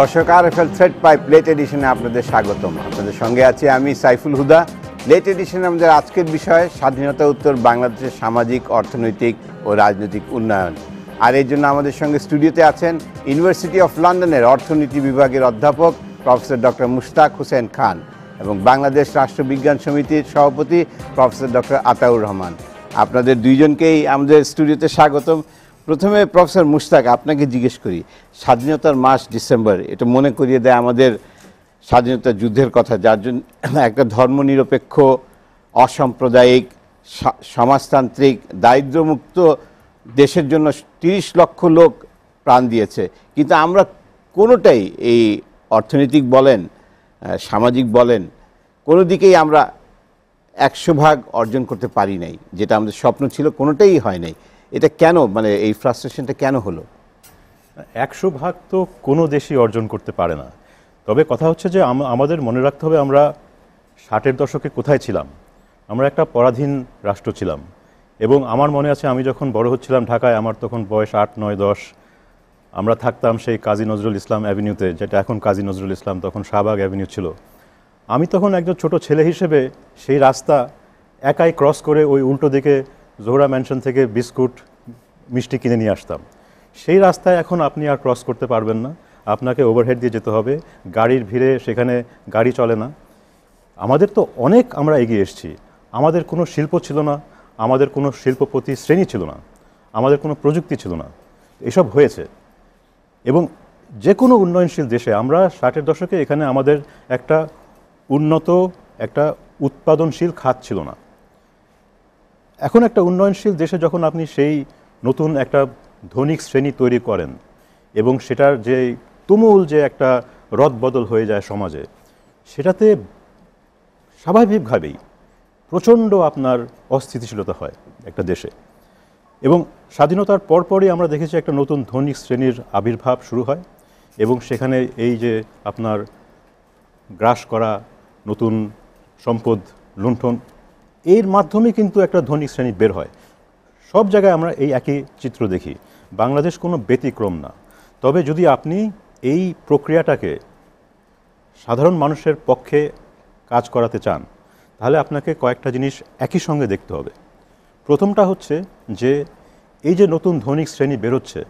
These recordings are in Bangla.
দর্শক R F L thread pipe late এডিশনে আপনাদের স্বাগতম আপনাদের সঙ্গে আছি আমি সাইফুল হুদা লেট এডিশনে আমাদের আজকের বিষয় স্বাধীনতা উত্তর বাংলাদেশের সামাজিক অর্থনৈতিক ও রাজনৈতিক উন্নয়ন আর এর জন্য আমাদের সঙ্গে স্টুডিওতে আছেন ইউনিভার্সিটি অফ লন্ডনের অর্থনীতি বিভাগের অধ্যাপক প্রফেসর ডক্টর মুশতাক হোসেন খান এবং বাংলাদেশ রাষ্ট্রবিজ্ঞান সমিতির সভাপতি প্রফেসর ডক্টর আতাউর রহমান আপনাদের দুইজনকেই আমাদের স্টুডিওতে স্বাগতম প্রথমে প্রফেসর মুশতাক আপনাকে জিজ্ঞেস করি স্বাধীনতার মাস ডিসেম্বর এটা মনে করিয়ে দেয় আমাদের স্বাধীনতা যুদ্ধের কথা যার জন্য একটা ধর্মনিরপেক্ষ অসাম্প্রদায়িক সমাজতান্ত্রিক দারিদ্রমুক্ত দেশের জন্য ৩০ লক্ষ লোক প্রাণ দিয়েছে কিন্তু আমরা কোনোটাই এই অর্থনৈতিক বলেন সামাজিক বলেন কোনো দিকেই আমরা একশো ভাগ অর্জন করতে পারি নাই যেটা আমাদের স্বপ্ন ছিল কোনোটাই হয় নাই এটা কেন মানে এই ফ্রাস্ট্রেশনটা কেন হলো একশো ভাগ তো কোনো দেশই অর্জন করতে পারে না তবে কথা হচ্ছে যে আমাদের মনে রাখতে হবে আমরা ষাটের দশকে কোথায় ছিলাম আমরা একটা পরাধীন রাষ্ট্র ছিলাম এবং আমার মনে আছে আমি যখন বড় হচ্ছিলাম ঢাকায় আমার তখন বয়স আট নয় দশ আমরা থাকতাম সেই কাজী নজরুল ইসলাম অ্যাভিনিউতে যেটা এখন কাজী নজরুল ইসলাম তখন শাহবাগ অ্যাভিনিউ ছিল আমি তখন একজন ছোট ছেলে হিসেবে সেই রাস্তা একাই ক্রস করে ওই উল্টো দিকে জোহরা ম্যানশন থেকে বিস্কুট মিষ্টি কিনে নিয়ে আসতাম সেই রাস্তায় এখন আপনি আর ক্রস করতে পারবেন না আপনাকে ওভারহেড দিয়ে যেতে হবে গাড়ির ভিড়ে সেখানে গাড়ি চলে না আমাদের তো অনেক আমরা এগিয়ে এসেছি আমাদের কোনো শিল্প ছিল না আমাদের কোনো শিল্পপতি শ্রেণী ছিল না আমাদের কোনো প্রযুক্তি ছিল না এসব হয়েছে এবং যে কোনো উন্নয়নশীল দেশে আমরা ষাটের দশকে এখানে আমাদের একটা উন্নত একটা উৎপাদনশীল খাত ছিল না এখন একটা উন্নয়নশীল দেশে যখন আপনি সেই নতুন একটা ধনিক শ্রেণী তৈরি করেন এবং সেটার যে তুমুল যে একটা রদবদল হয়ে যায় সমাজে সেটাতে স্বাভাবিকভাবেই প্রচণ্ড আপনার অস্থিতিশীলতা হয় একটা দেশে এবং স্বাধীনতার পরপরই আমরা দেখেছি একটা নতুন ধনিক শ্রেণীর আবির্ভাব শুরু হয় এবং সেখানে এই যে আপনার গ্রাস করা নতুন সম্পদ লুণ্ঠন এর মাধ্যমে কিন্তু একটা ধনী শ্রেণী বের হয় সব জায়গায় আমরা এই একই চিত্র দেখি বাংলাদেশ কোনো ব্যতিক্রম না তবে যদি আপনি এই প্রক্রিয়াটাকে সাধারণ মানুষের পক্ষে কাজ করাতে চান তাহলে আপনাকে কয়েকটা জিনিস একই সঙ্গে দেখতে হবে প্রথমটা হচ্ছে যে এই যে নতুন ধনিক শ্রেণী বেরোচ্ছে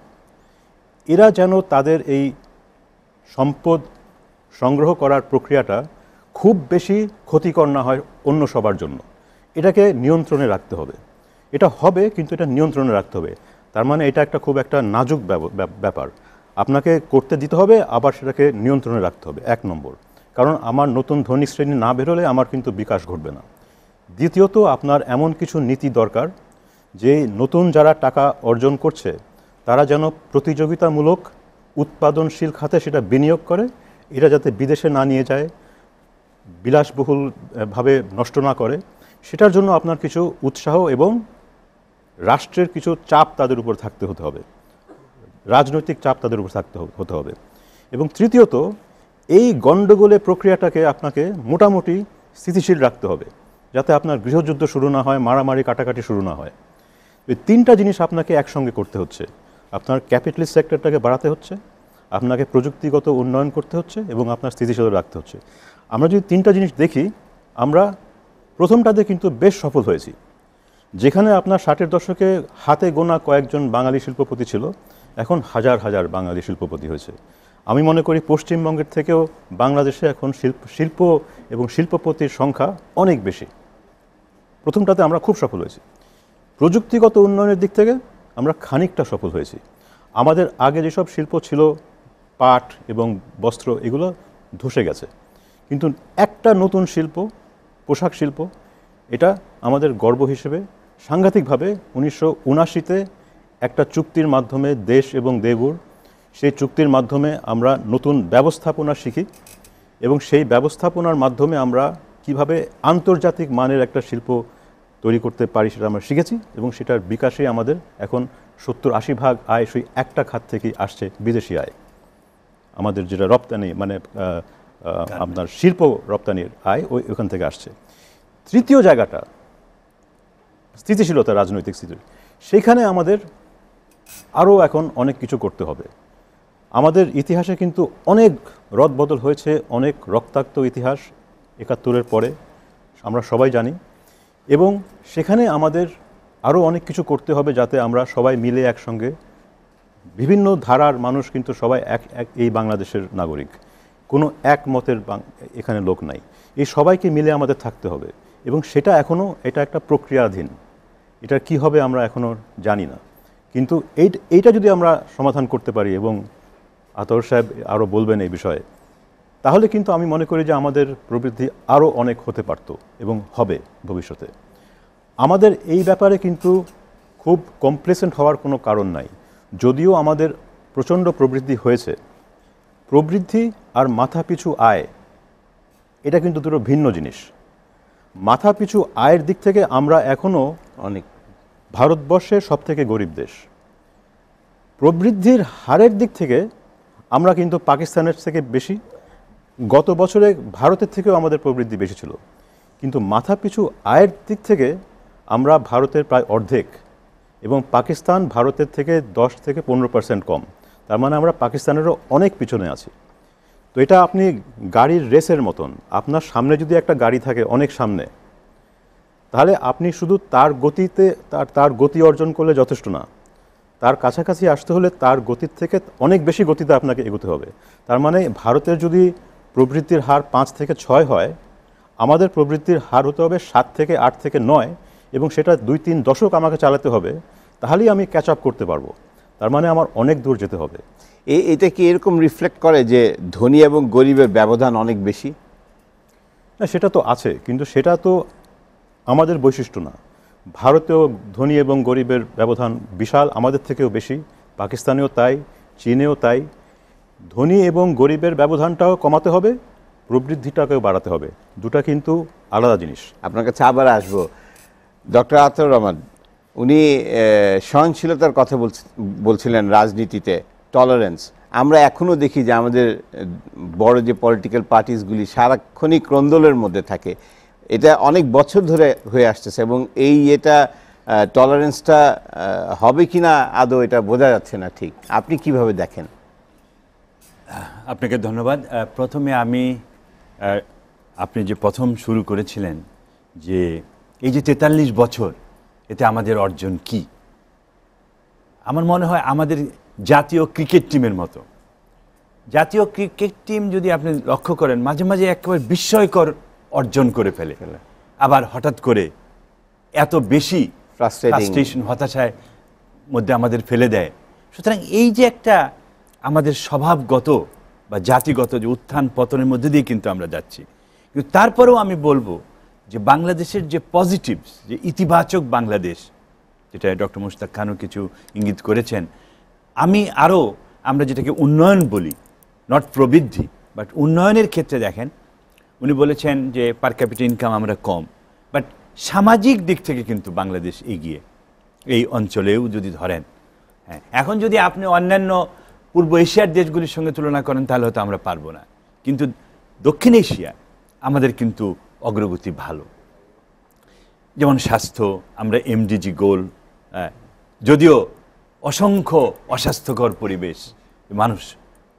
এরা যেন তাদের এই সম্পদ সংগ্রহ করার প্রক্রিয়াটা খুব বেশি ক্ষতিকর না হয় অন্য সবার জন্য এটাকে নিয়ন্ত্রণে রাখতে হবে এটা হবে কিন্তু এটা নিয়ন্ত্রণে রাখতে হবে তার মানে এটা একটা খুব একটা নাজুক ব্যাপার আপনাকে করতে দিতে হবে আবার সেটাকে নিয়ন্ত্রণে রাখতে হবে এক নম্বর কারণ আমার নতুন ধনী শ্রেণী না বেরোলে আমার কিন্তু বিকাশ ঘটবে না দ্বিতীয়ত আপনার এমন কিছু নীতি দরকার যে নতুন যারা টাকা অর্জন করছে তারা যেন প্রতিযোগিতামূলক উৎপাদনশীল খাতে সেটা বিনিয়োগ করে এটা যাতে বিদেশে না নিয়ে যায় বিলাসবহুলভাবে নষ্ট না করে সেটার জন্য আপনার কিছু উৎসাহ এবং রাষ্ট্রের কিছু চাপ তাদের উপর থাকতে হতে হবে রাজনৈতিক চাপ তাদের উপর থাকতে হতে হবে এবং তৃতীয়ত এই গণ্ডগোলে প্রক্রিয়াটাকে আপনাকে মোটামুটি স্থিতিশীল রাখতে হবে যাতে আপনার গৃহযুদ্ধ শুরু না হয় মারামারি কাটাকাটি শুরু না হয় এই তিনটা জিনিস আপনাকে একসঙ্গে করতে হচ্ছে আপনার ক্যাপিটালিস্ট সেক্টরটাকে বাড়াতে হচ্ছে আপনাকে প্রযুক্তিগত উন্নয়ন করতে হচ্ছে এবং আপনার স্থিতিশীল রাখতে হচ্ছে আমরা যদি তিনটা জিনিস দেখি আমরা প্রথমটাতে কিন্তু বেশ সফল হয়েছি যেখানে আপনার ষাটের দশকে হাতে গোনা কয়েকজন বাঙালি শিল্পপতি ছিল এখন হাজার হাজার বাঙালি শিল্পপতি হয়েছে আমি মনে করি পশ্চিমবঙ্গের থেকেও বাংলাদেশে এখন শিল্প শিল্প এবং শিল্পপতির সংখ্যা অনেক বেশি প্রথমটাতে আমরা খুব সফল হয়েছি প্রযুক্তিগত উন্নয়নের দিক থেকে আমরা খানিকটা সফল হয়েছি আমাদের আগে যেসব শিল্প ছিল পাট এবং বস্ত্র এগুলো ধসে গেছে কিন্তু একটা নতুন শিল্প পোশাক শিল্প এটা আমাদের গর্ব হিসেবে সাংঘাতিকভাবে উনিশশো উনাশিতে একটা চুক্তির মাধ্যমে দেশ এবং দেগুর সেই চুক্তির মাধ্যমে আমরা নতুন ব্যবস্থাপনা শিখি এবং সেই ব্যবস্থাপনার মাধ্যমে আমরা কিভাবে আন্তর্জাতিক মানের একটা শিল্প তৈরি করতে পারি সেটা আমরা শিখেছি এবং সেটার বিকাশে আমাদের এখন সত্তর আশি ভাগ আয় সেই একটা খাত থেকেই আসছে বিদেশি আয় আমাদের যেটা রপ্তানি মানে আপনার শিল্প রপ্তানির আয় ওই ওখান থেকে আসছে তৃতীয় জায়গাটা স্থিতিশীলতা রাজনৈতিক স্থিতি সেখানে আমাদের আরও এখন অনেক কিছু করতে হবে আমাদের ইতিহাসে কিন্তু অনেক রদবদল হয়েছে অনেক রক্তাক্ত ইতিহাস একাত্তরের পরে আমরা সবাই জানি এবং সেখানে আমাদের আরও অনেক কিছু করতে হবে যাতে আমরা সবাই মিলে একসঙ্গে বিভিন্ন ধারার মানুষ কিন্তু সবাই এক এক এই বাংলাদেশের নাগরিক কোনো এক মতের এখানে লোক নাই এই সবাইকে মিলে আমাদের থাকতে হবে এবং সেটা এখনও এটা একটা প্রক্রিয়াধীন এটা কি হবে আমরা এখনও জানি না কিন্তু এই এইটা যদি আমরা সমাধান করতে পারি এবং আতর সাহেব আরও বলবেন এই বিষয়ে তাহলে কিন্তু আমি মনে করি যে আমাদের প্রবৃদ্ধি আরও অনেক হতে পারত এবং হবে ভবিষ্যতে আমাদের এই ব্যাপারে কিন্তু খুব কমপ্লেসেন্ট হওয়ার কোনো কারণ নাই যদিও আমাদের প্রচণ্ড প্রবৃদ্ধি হয়েছে প্রবৃদ্ধি আর মাথা পিছু আয় এটা কিন্তু দুটো ভিন্ন জিনিস মাথা পিছু আয়ের দিক থেকে আমরা এখনও অনেক ভারতবর্ষের থেকে গরিব দেশ প্রবৃদ্ধির হারের দিক থেকে আমরা কিন্তু পাকিস্তানের থেকে বেশি গত বছরে ভারতের থেকেও আমাদের প্রবৃদ্ধি বেশি ছিল কিন্তু মাথা পিছু আয়ের দিক থেকে আমরা ভারতের প্রায় অর্ধেক এবং পাকিস্তান ভারতের থেকে দশ থেকে পনেরো পার্সেন্ট কম তার মানে আমরা পাকিস্তানেরও অনেক পিছনে আছি তো এটা আপনি গাড়ির রেসের মতন আপনার সামনে যদি একটা গাড়ি থাকে অনেক সামনে তাহলে আপনি শুধু তার গতিতে তার তার গতি অর্জন করলে যথেষ্ট না তার কাছাকাছি আসতে হলে তার গতির থেকে অনেক বেশি গতিতে আপনাকে এগোতে হবে তার মানে ভারতের যদি প্রবৃত্তির হার পাঁচ থেকে ছয় হয় আমাদের প্রবৃত্তির হার হতে হবে সাত থেকে আট থেকে নয় এবং সেটা দুই তিন দশক আমাকে চালাতে হবে তাহলেই আমি ক্যাচ আপ করতে পারবো তার মানে আমার অনেক দূর যেতে হবে এটা কি এরকম রিফ্লেক্ট করে যে ধনী এবং গরিবের ব্যবধান অনেক বেশি না সেটা তো আছে কিন্তু সেটা তো আমাদের বৈশিষ্ট্য না ভারতেও ধনী এবং গরিবের ব্যবধান বিশাল আমাদের থেকেও বেশি পাকিস্তানেও তাই চীনেও তাই ধনী এবং গরিবের ব্যবধানটাও কমাতে হবে প্রবৃদ্ধিটাকেও বাড়াতে হবে দুটা কিন্তু আলাদা জিনিস আপনার কাছে আবার আসব ডক্টর আতর রহমান উনি সহনশীলতার কথা বলছিলেন রাজনীতিতে টলারেন্স আমরা এখনও দেখি যে আমাদের বড় যে পলিটিক্যাল পার্টিসগুলি সারাক্ষণই ক্রন্দলের মধ্যে থাকে এটা অনেক বছর ধরে হয়ে আসতেছে এবং এই এটা টলারেন্সটা হবে কি না আদৌ এটা বোঝা যাচ্ছে না ঠিক আপনি কিভাবে দেখেন আপনাকে ধন্যবাদ প্রথমে আমি আপনি যে প্রথম শুরু করেছিলেন যে এই যে তেতাল্লিশ বছর এতে আমাদের অর্জন কি আমার মনে হয় আমাদের জাতীয় ক্রিকেট টিমের মতো জাতীয় ক্রিকেট টিম যদি আপনি লক্ষ্য করেন মাঝে মাঝে একেবারে বিস্ময়কর অর্জন করে ফেলে আবার হঠাৎ করে এত বেশি ফ্রাস্ট্রেশন হতাশায় মধ্যে আমাদের ফেলে দেয় সুতরাং এই যে একটা আমাদের স্বভাবগত বা জাতিগত যে উত্থান পতনের মধ্যে দিয়ে কিন্তু আমরা যাচ্ছি কিন্তু তারপরেও আমি বলবো যে বাংলাদেশের যে পজিটিভস যে ইতিবাচক বাংলাদেশ যেটা ডক্টর মুশতাক খানও কিছু ইঙ্গিত করেছেন আমি আরও আমরা যেটাকে উন্নয়ন বলি নট প্রবৃদ্ধি বাট উন্নয়নের ক্ষেত্রে দেখেন উনি বলেছেন যে পার ক্যাপিটাল ইনকাম আমরা কম বাট সামাজিক দিক থেকে কিন্তু বাংলাদেশ এগিয়ে এই অঞ্চলেও যদি ধরেন হ্যাঁ এখন যদি আপনি অন্যান্য পূর্ব এশিয়ার দেশগুলির সঙ্গে তুলনা করেন তাহলে হয়তো আমরা পারবো না কিন্তু দক্ষিণ এশিয়া আমাদের কিন্তু অগ্রগতি ভালো যেমন স্বাস্থ্য আমরা এমডিজি গোল হ্যাঁ, যদিও অসংখ্য অস্বাস্থ্যকর পরিবেশ মানুষ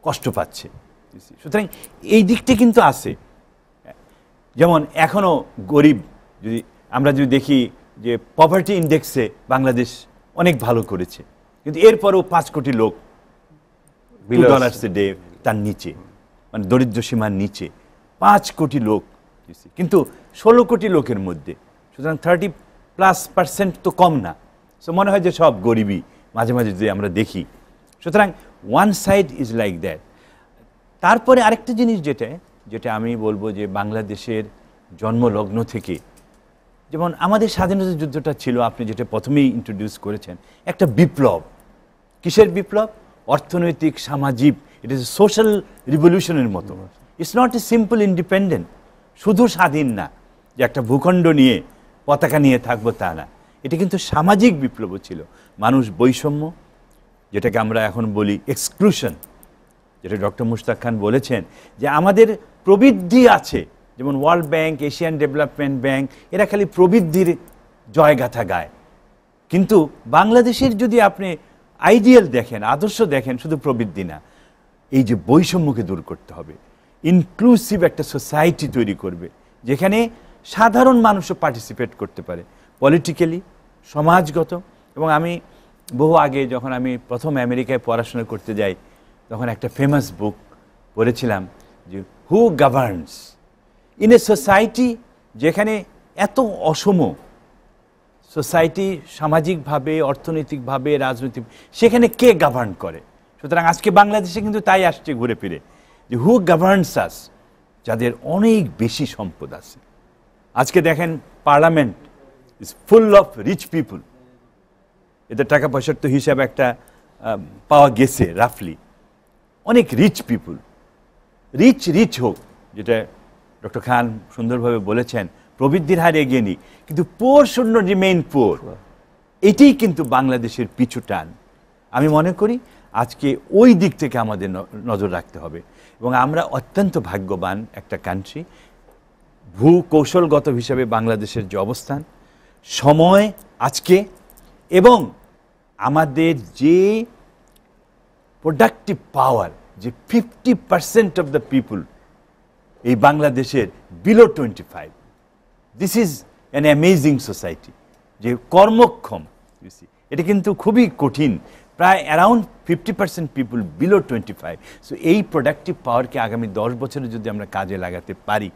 কষ্ট পাচ্ছে সুতরাং এই দিকটা কিন্তু আছে যেমন এখনও গরিব যদি আমরা যদি দেখি যে পভার্টি ইন্ডেক্সে বাংলাদেশ অনেক ভালো করেছে কিন্তু এরপরও পাঁচ কোটি লোক ডলার্স ডে তার নিচে মানে দরিদ্র সীমার নিচে পাঁচ কোটি লোক কিন্তু ষোলো কোটি লোকের মধ্যে সুতরাং থার্টি প্লাস পার্সেন্ট তো কম না সো মনে হয় যে সব গরিবই মাঝে মাঝে যদি আমরা দেখি সুতরাং one side is like that তারপরে আরেকটা জিনিস যেটা যেটা আমি বলবো যে বাংলাদেশের জন্মলগ্ন থেকে যেমন আমাদের স্বাধীনতা যুদ্ধটা ছিল আপনি যেটা প্রথমেই ইন্ট্রোডিউস করেছেন একটা বিপ্লব কিসের বিপ্লব অর্থনৈতিক সামাজিক ইট ইজ সোশ্যাল রিভলিউশনের মতো it's not a simple independent শুধু স্বাধীন না যে একটা ভূখণ্ড নিয়ে পতাকা নিয়ে থাকবো তা না এটি কিন্তু সামাজিক বিপ্লব ছিল মানুষ বৈষম্য যেটাকে আমরা এখন বলি এক্সক্লুশন যেটা ডক্টর মুশতাক খান বলেছেন যে আমাদের প্রবৃদ্ধি আছে যেমন World Bank Asian Development Bank এরা খালি প্রবৃদ্ধির জয়গাথা গায় কিন্তু বাংলাদেশের যদি আপনি আইডিয়াল দেখেন আদর্শ দেখেন শুধু প্রবৃদ্ধি না এই যে বৈষম্যকে দূর করতে হবে ইনক্লুসিভ একটা সোসাইটি তৈরি করবে যেখানে সাধারণ মানুষও পার্টিসিপেট করতে পারে পলিটিক্যালি সমাজগত এবং আমি বহু আগে যখন আমি প্রথম আমেরিকায় পড়াশোনা করতে যাই তখন একটা ফেমাস বুক পড়েছিলাম যে who governs in a society যেখানে এত অসম সোসাইটি সামাজিকভাবে অর্থনৈতিকভাবে রাজনৈতিক সেখানে কে গভর্ন করে সুতরাং আজকে বাংলাদেশে কিন্তু তাই আসছে ঘুরে ফিরে যে হু গভর্নস আস যাদের অনেক বেশি সম্পদ আছে আজকে দেখেন parliament is full of rich people এদের টাকা পয়সার তো হিসাব একটা পাওয়া গেছে রাফলি অনেক রিচ পিপুল রিচ রিচ হোক যেটা ডক্টর খান সুন্দরভাবে বলেছেন প্রবৃদ্ধির হার এগিয়ে নিই কিন্তু পোর শূন্য রিমেইন পোর এটাই কিন্তু বাংলাদেশের পিছু টান আমি মনে করি আজকে ওই দিক থেকে আমাদের নজর রাখতে হবে এবং আমরা অত্যন্ত ভাগ্যবান একটা কান্ট্রি ভূ কৌশলগত হিসাবে বাংলাদেশের যে অবস্থান সময় আজকে এবং আমাদের যে প্রোডাক্টিভ পাওয়ার যে fifty percent of the people এই বাংলাদেশের below twenty five this is an amazing society যে কর্মক্ষম এটা কিন্তু খুবই কঠিন প্রায় around fifty percent people below twenty five so এই প্রোডাক্টিভ পাওয়ারকে আগামী দশ বছরে যদি আমরা কাজে লাগাতে পারি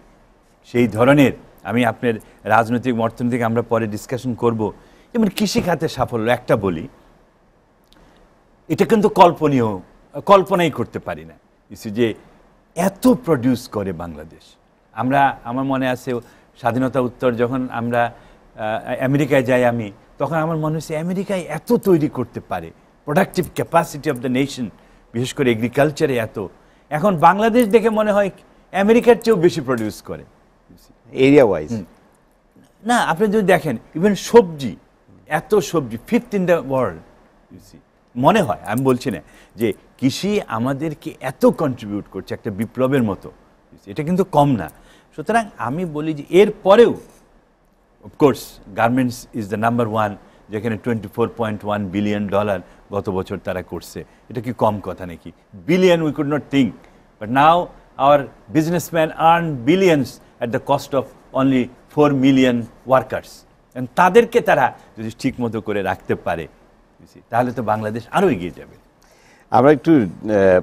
সেই ধরনের আমি আপনার রাজনৈতিক অর্থনৈতিক আমরা পরে ডিসকাশন করব যেমন কৃষিখাতে সাফল্য একটা বলি এটা কিন্তু কল্পনীয় কল্পনাই করতে পারি না যে এত প্রডিউস করে বাংলাদেশ আমরা আমার মনে আছে স্বাধীনতা উত্তর যখন আমরা আমেরিকায় যাই আমি তখন আমার মনে হচ্ছে আমেরিকায় এত তৈরি করতে পারে productive capacity of the nation বিশেষ করে এগ্রিকালচারে এত এখন বাংলাদেশ দেখে মনে হয় আমেরিকার চেয়েও বেশি প্রডিউস করে এরিয়া ওয়াইজ না আপনি যদি দেখেন ইভেন সবজি এত সবজি ফিফথ ইন দ্য ওয়ার্ল্ড মনে হয় আমি বলছি না যে কৃষি আমাদেরকে এত কন্ট্রিবিউট করছে একটা বিপ্লবের মতো এটা কিন্তু কম না সুতরাং আমি বলি যে এর পরেও of course garments is the number one যেখানে twenty four point one billion dollar গত বছর তারা করছে এটা কি কম কথা নাকি billion we could not think but now our businessman earn billions at the cost of only four million workers তাদেরকে তারা যদি ঠিকমতো করে রাখতে পারে তাহলে তো বাংলাদেশ আরও এগিয়ে যাবে আমরা একটু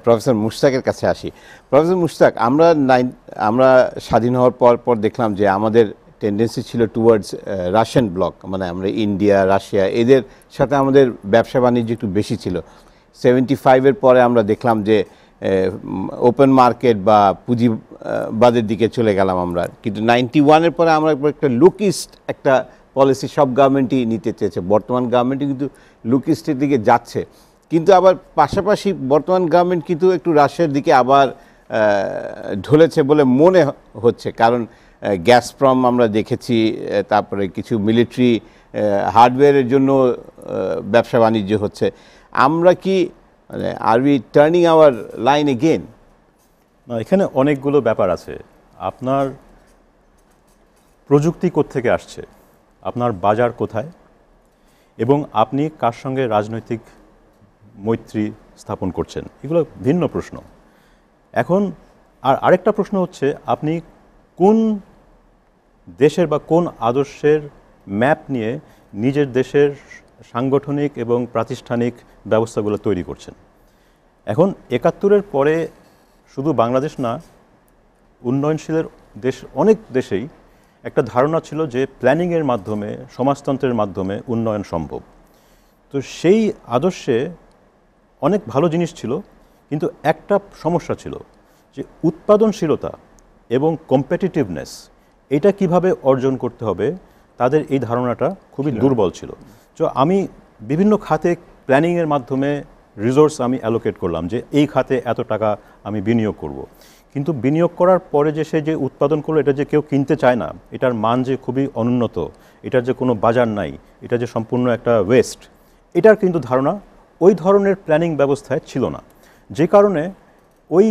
প্রফেসর মুশতাকের কাছে আসি প্রফেসর মুশতাক আমরা নাইন আমরা স্বাধীন হওয়ার পর পর দেখলাম যে আমাদের টেন্ডেন্সি ছিল টুয়ার্ডস রাশিয়ান ব্লক মানে আমরা ইন্ডিয়া রাশিয়া এদের সাথে আমাদের ব্যবসা বাণিজ্য একটু বেশি ছিল সেভেন্টি ফাইভের পরে আমরা দেখলাম যে ওপেন মার্কেট বা পুঁজিবাদের দিকে চলে গেলাম আমরা কিন্তু নাইনটি ওয়ানের পরে আমরা একটা লুকিস্ট একটা পলিসি সব গভর্নমেন্টই নিতে চেয়েছে বর্তমান গভর্নমেন্টই কিন্তু লুকিস্টের দিকে যাচ্ছে কিন্তু আবার পাশাপাশি বর্তমান গভর্নমেন্ট কিন্তু একটু রাশিয়ার দিকে আবার ঢলেছে বলে মনে হচ্ছে কারণ গ্যাস ফ্রম আমরা দেখেছি তারপরে কিছু মিলিটারি হার্ডওয়্যারের জন্য ব্যবসা বাণিজ্য হচ্ছে আমরা কি মানে are we turning our line again এখানে অনেকগুলো ব্যাপার আছে আপনার প্রযুক্তি থেকে আসছে আপনার বাজার কোথায় এবং আপনি কার সঙ্গে রাজনৈতিক মৈত্রী স্থাপন করছেন এগুলো ভিন্ন প্রশ্ন এখন আর আরেকটা প্রশ্ন হচ্ছে আপনি কোন দেশের বা কোন আদর্শের ম্যাপ নিয়ে নিজের দেশের সাংগঠনিক এবং প্রাতিষ্ঠানিক ব্যবস্থাগুলো তৈরি করছেন এখন একাত্তরের পরে শুধু বাংলাদেশ না উন্নয়নশীলের দেশ অনেক দেশেই একটা ধারণা ছিল যে প্ল্যানিংয়ের মাধ্যমে সমাজতন্ত্রের মাধ্যমে উন্নয়ন সম্ভব তো সেই আদর্শে অনেক ভালো জিনিস ছিল কিন্তু একটা সমস্যা ছিল যে উৎপাদনশীলতা এবং কম্পিটিটিভনেস এটা কিভাবে অর্জন করতে হবে তাদের এই ধারণাটা খুবই দুর্বল ছিল তো আমি বিভিন্ন খাতে প্ল্যানিংয়ের মাধ্যমে রিসোর্স আমি অ্যালোকেট করলাম যে এই খাতে এত টাকা আমি বিনিয়োগ করব। কিন্তু বিনিয়োগ করার পরে যে সে যে উৎপাদন করলো এটা যে কেউ কিনতে চায় না এটার মান যে খুবই অনুন্নত এটার যে কোনো বাজার নাই এটা যে সম্পূর্ণ একটা ওয়েস্ট এটার কিন্তু ধারণা ওই ধরনের প্ল্যানিং ব্যবস্থায় ছিল না যে কারণে ওই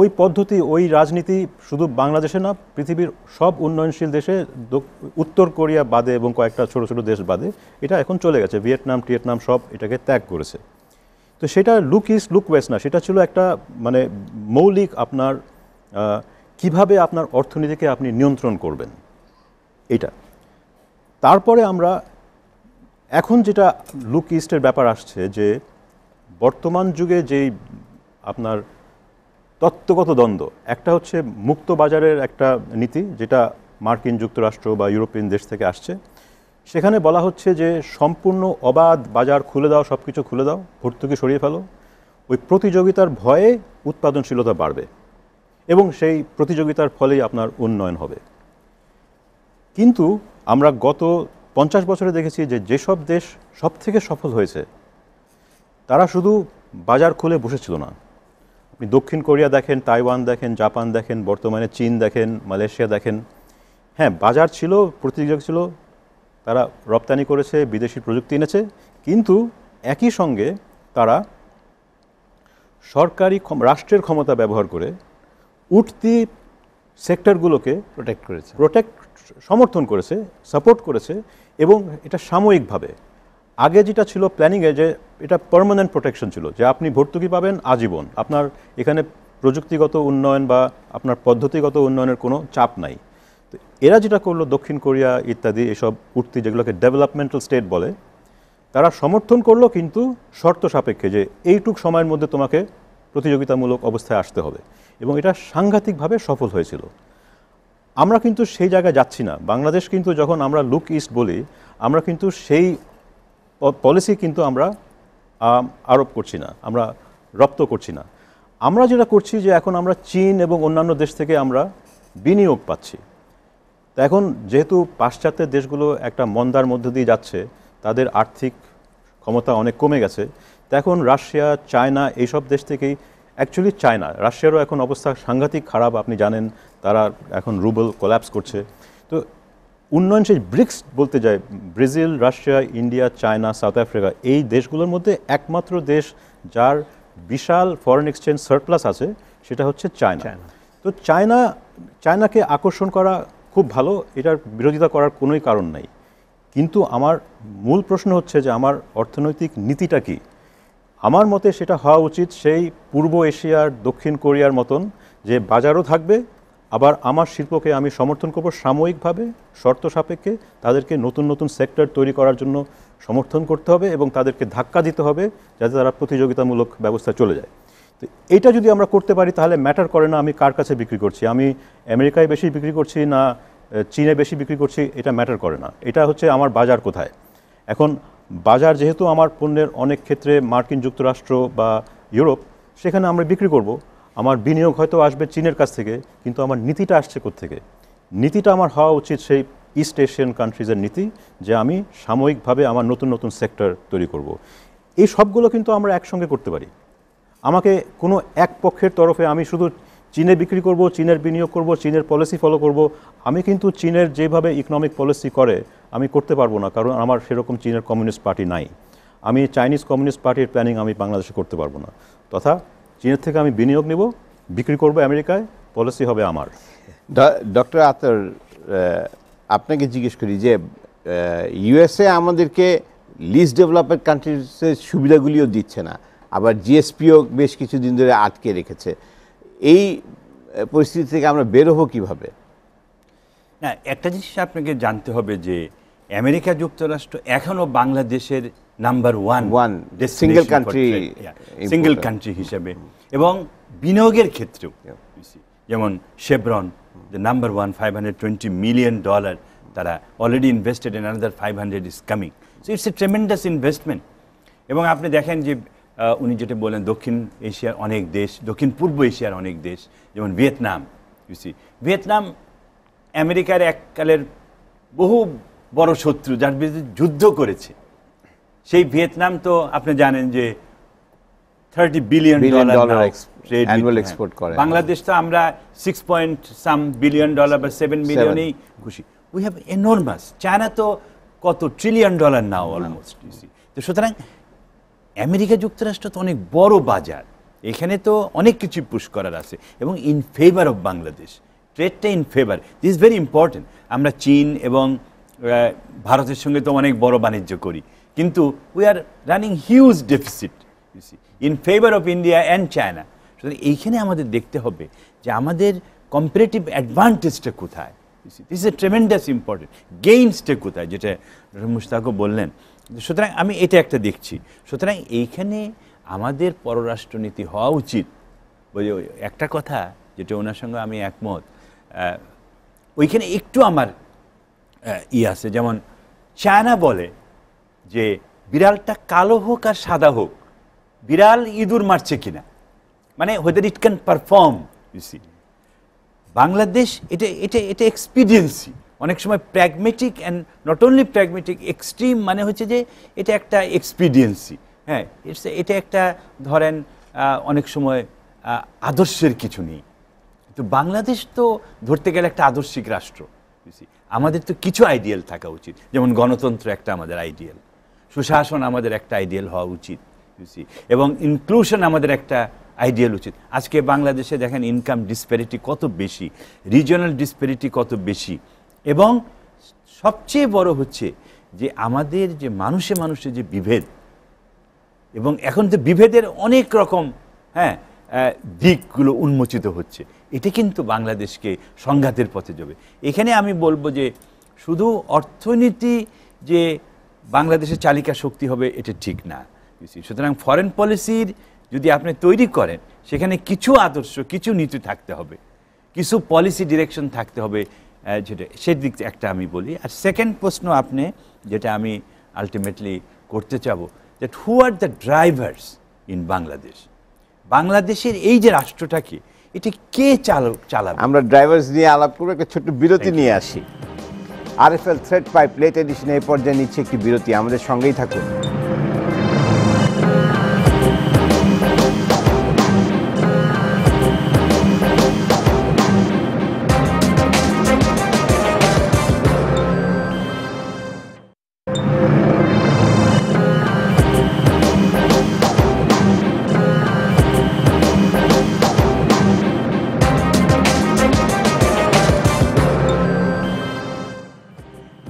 ওই পদ্ধতি ওই রাজনীতি শুধু বাংলাদেশে না পৃথিবীর সব উন্নয়নশীল দেশে উত্তর কোরিয়া বাদে এবং কয়েকটা ছোট ছোট দেশ বাদে এটা এখন চলে গেছে ভিয়েতনাম টিয়েতনাম সব এটাকে ত্যাগ করেছে তো সেটা লুক ইস লুক ওয়েস্ট না সেটা ছিল একটা মানে মৌলিক আপনার কিভাবে আপনার অর্থনীতিকে আপনি নিয়ন্ত্রণ করবেন এটা তারপরে আমরা এখন যেটা লুক ইস্টের ব্যাপার আসছে যে বর্তমান যুগে যেই আপনার তত্ত্বগত দ্বন্দ্ব একটা হচ্ছে মুক্ত বাজারের একটা নীতি যেটা মার্কিন যুক্তরাষ্ট্র বা ইউরোপিয়ান দেশ থেকে আসছে সেখানে বলা হচ্ছে যে সম্পূর্ণ অবাধ বাজার খুলে দাও সব কিছু খুলে দাও ভর্তুকি সরিয়ে ফেলো ওই প্রতিযোগিতার ভয়ে উৎপাদনশীলতা বাড়বে এবং সেই প্রতিযোগিতার ফলেই আপনার উন্নয়ন হবে কিন্তু আমরা গত পঞ্চাশ বছরে দেখেছি যে যেসব দেশ সব থেকে সফল হয়েছে তারা শুধু বাজার খুলে বসেছিল না আপনি দক্ষিণ কোরিয়া দেখেন তাইওয়ান দেখেন জাপান দেখেন বর্তমানে চীন দেখেন মালয়েশিয়া দেখেন হ্যাঁ বাজার ছিল প্রতিযোগ ছিল তারা রপ্তানি করেছে বিদেশি প্রযুক্তি এনেছে কিন্তু একই সঙ্গে তারা সরকারি রাষ্ট্রের ক্ষমতা ব্যবহার করে উঠতি সেক্টরগুলোকে প্রোটেক্ট করেছে প্রোটেক্ট সমর্থন করেছে সাপোর্ট করেছে এবং এটা সাময়িকভাবে আগে যেটা ছিল প্ল্যানিংয়ে যে এটা পারমানেন্ট প্রোটেকশন ছিল যে আপনি ভর্তুকি পাবেন আজীবন আপনার এখানে প্রযুক্তিগত উন্নয়ন বা আপনার পদ্ধতিগত উন্নয়নের কোনো চাপ নাই তো এরা যেটা করলো দক্ষিণ কোরিয়া ইত্যাদি এসব উঠতি যেগুলোকে ডেভেলপমেন্টাল স্টেট বলে তারা সমর্থন করলো কিন্তু শর্ত সাপেক্ষে যে এইটুক সময়ের মধ্যে তোমাকে প্রতিযোগিতামূলক অবস্থায় আসতে হবে এবং এটা সাংঘাতিকভাবে সফল হয়েছিল আমরা কিন্তু সেই জায়গায় যাচ্ছি না বাংলাদেশ কিন্তু যখন আমরা লুক ইস্ট বলি আমরা কিন্তু সেই পলিসি কিন্তু আমরা আরোপ করছি না আমরা রপ্ত করছি না আমরা যেটা করছি যে এখন আমরা চীন এবং অন্যান্য দেশ থেকে আমরা বিনিয়োগ পাচ্ছি তো এখন যেহেতু পাশ্চাত্যের দেশগুলো একটা মন্দার মধ্য দিয়ে যাচ্ছে তাদের আর্থিক ক্ষমতা অনেক কমে গেছে তো এখন রাশিয়া চায়না এইসব দেশ থেকেই অ্যাকচুয়ালি চায়না রাশিয়ারও এখন অবস্থা সাংঘাতিক খারাপ আপনি জানেন তারা এখন রুবল কোল্যাপস করছে তো উন্নয়নশীল ব্রিক্স বলতে যায় Brazil Russia India China South Africa এই দেশগুলোর মধ্যে একমাত্র দেশ যার বিশাল ফরেন এক্সচেঞ্জ সারপ্লাস আছে সেটা হচ্ছে চায়না তো চায়না চায়নাকে আকর্ষণ করা খুব ভালো এটার বিরোধিতা করার কোনোই কারণ নাই কিন্তু আমার মূল প্রশ্ন হচ্ছে যে আমার অর্থনৈতিক নীতিটা কি আমার মতে সেটা হওয়া উচিত সেই পূর্ব এশিয়ার দক্ষিণ কোরিয়ার মতন যে বাজারও থাকবে আবার আমার শিল্পকে আমি সমর্থন করব সাময়িকভাবে শর্ত সাপেক্ষে তাদেরকে নতুন নতুন সেক্টর তৈরি করার জন্য সমর্থন করতে হবে এবং তাদেরকে ধাক্কা দিতে হবে যাতে তারা প্রতিযোগিতামূলক ব্যবস্থা চলে যায় তো এটা যদি আমরা করতে পারি তাহলে ম্যাটার করে না আমি কার কাছে বিক্রি করছি আমি আমেরিকায় বেশি বিক্রি করছি না চীনে বেশি বিক্রি করছি এটা ম্যাটার করে না এটা হচ্ছে আমার বাজার কোথায় এখন বাজার যেহেতু আমার পণ্যের অনেক ক্ষেত্রে মার্কিন যুক্তরাষ্ট্র বা ইউরোপ সেখানে আমরা বিক্রি করব আমার বিনিয়োগ হয়তো আসবে চীনের কাছ থেকে কিন্তু আমার নীতিটা আসছে থেকে নীতিটা আমার হওয়া উচিত সেই ইস্ট এশিয়ান কান্ট্রিজের নীতি যে আমি সাময়িকভাবে আমার নতুন নতুন সেক্টর তৈরি করব। এই সবগুলো কিন্তু আমরা একসঙ্গে করতে পারি আমাকে কোনো এক পক্ষের তরফে আমি শুধু চীনে বিক্রি করব চীনের বিনিয়োগ করব চীনের পলিসি ফলো করব আমি কিন্তু চীনের যেভাবে ইকোনমিক পলিসি করে আমি করতে পারবো না কারণ আমার সেরকম চীনের কমিউনিস্ট পার্টি নাই আমি চাইনিজ কমিউনিস্ট পার্টির প্ল্যানিং আমি বাংলাদেশে করতে পারবো না তথা চীনের থেকে আমি বিনিয়োগ নিব বিক্রি করব আমেরিকায় পলিসি হবে আমার ডক্টর আতর আপনাকে জিজ্ঞেস করি যে ইউএসএ আমাদেরকে লিস ডেভেলপের কান্ট্রিজের সুবিধাগুলিও দিচ্ছে না আবার জিএসপিও বেশ কিছুদিন ধরে আটকে রেখেছে এই পরিস্থিতি থেকে আমরা বের হবো কীভাবে না একটা জিনিস আপনাকে জানতে হবে যে আমেরিকা যুক্তরাষ্ট্র এখনও বাংলাদেশের number one one single country single country হিসেবে এবং বিনিয়োগের ক্ষেত্রেও যেমন Chevron the number one five hundred twenty million dollar তারা already invested in another five hundred is coming so it's a tremendous investment এবং আপনি দেখেন যে উনি যেটা বললেন দক্ষিণ এশিয়ার অনেক দেশ দক্ষিণ পূর্ব এশিয়ার অনেক দেশ যেমন ভিয়েতনাম ইউসি ভিয়েতনাম আমেরিকার এককালের বহু বড় শত্রু যার বিরুদ্ধে যুদ্ধ করেছে সেই ভিয়েতনাম তো আপনি জানেন যে থার্টি বিলিয়ন ডলার বাংলাদেশ তো আমরা six point some billion dollar বা সেভেন বিলিয়নেই খুশি উই হ্যাভ এনর্মাস চায়না তো কত ট্রিলিয়ন ডলার নাও অলমোস্ট তো সুতরাং আমেরিকা যুক্তরাষ্ট্র তো অনেক বড় বাজার এখানে তো অনেক কিছু পুশ করার আছে এবং ইন ফেভার অফ বাংলাদেশ ট্রেডটা in favour this very important আমরা চীন এবং ভারতের সঙ্গে তো অনেক বড় বাণিজ্য করি কিন্তু we are running huge deficit in favour of India and China সুতরাং এইখানে আমাদের দেখতে হবে যে আমাদের কম্পারেটিভ অ্যাডভান্টেজটা কোথায় দিস এ ট্রেমেন্ডাস ইম্পর্টেন্ট গেইনসটা কোথায় যেটা মুস্তাকও বললেন সুতরাং আমি এটা একটা দেখছি সুতরাং এইখানে আমাদের পররাষ্ট্রনীতি হওয়া উচিত একটা কথা যেটা ওনার সঙ্গে আমি একমত ওইখানে একটু আমার ই আছে যেমন চায়না বলে যে বিড়ালটা কালো হোক আর সাদা হোক বিড়াল ইঁদুর মারছে কিনা মানে হোয়েদার ইট ক্যান পারফর্ম ইউসি বাংলাদেশ এটা এটা এটা এক্সপিরিয়েন্সই অনেক সময় pragmatic and not only pragmatic extreme মানে হচ্ছে যে এটা একটা এক্সপিরিয়েন্সই হ্যাঁ ইটস এটা একটা ধরেন অনেক সময় আদর্শের কিছু নেই তো বাংলাদেশ তো ধরতে গেলে একটা আদর্শিক রাষ্ট্র আমাদের তো কিছু আইডিয়াল থাকা উচিত যেমন গণতন্ত্র একটা আমাদের আইডিয়াল সুশাসন আমাদের একটা আইডিয়াল হওয়া উচিত এবং ইনক্লুশন আমাদের একটা আইডিয়াল উচিত আজকে বাংলাদেশে দেখেন ইনকাম ডিসপ্যারিটি কত বেশি রিজনাল ডিসপ্যারিটি কত বেশি এবং সবচেয়ে বড় হচ্ছে যে আমাদের যে মানুষে মানুষে যে বিভেদ এবং এখন তো বিভেদের অনেক রকম হ্যাঁ দিকগুলো উন্মোচিত হচ্ছে এটা কিন্তু বাংলাদেশকে সংঘাতের পথে যাবে এখানে আমি বলবো যে শুধু অর্থনীতি যে বাংলাদেশের চালিকা শক্তি হবে এটা ঠিক না সুতরাং ফরেন পলিসির যদি আপনি তৈরি করেন সেখানে কিছু আদর্শ কিছু নীতি থাকতে হবে কিছু পলিসি ডিরেকশন থাকতে হবে যেটা সেদিক একটা আমি বলি আর সেকেন্ড প্রশ্ন আপনি যেটা আমি আলটিমেটলি করতে চাব that who are the drivers in Bangladesh বাংলাদেশের এই যে রাষ্ট্রটাকে এটি কে চালক চালাবে আমরা ড্রাইভার্স নিয়ে আলাপ করবো একটা ছোট্ট বিরতি নিয়ে আসি R F L thread pipe late Edition এই পর্যায়ে নিচ্ছে একটি বিরতি আমাদের সঙ্গেই থাকুন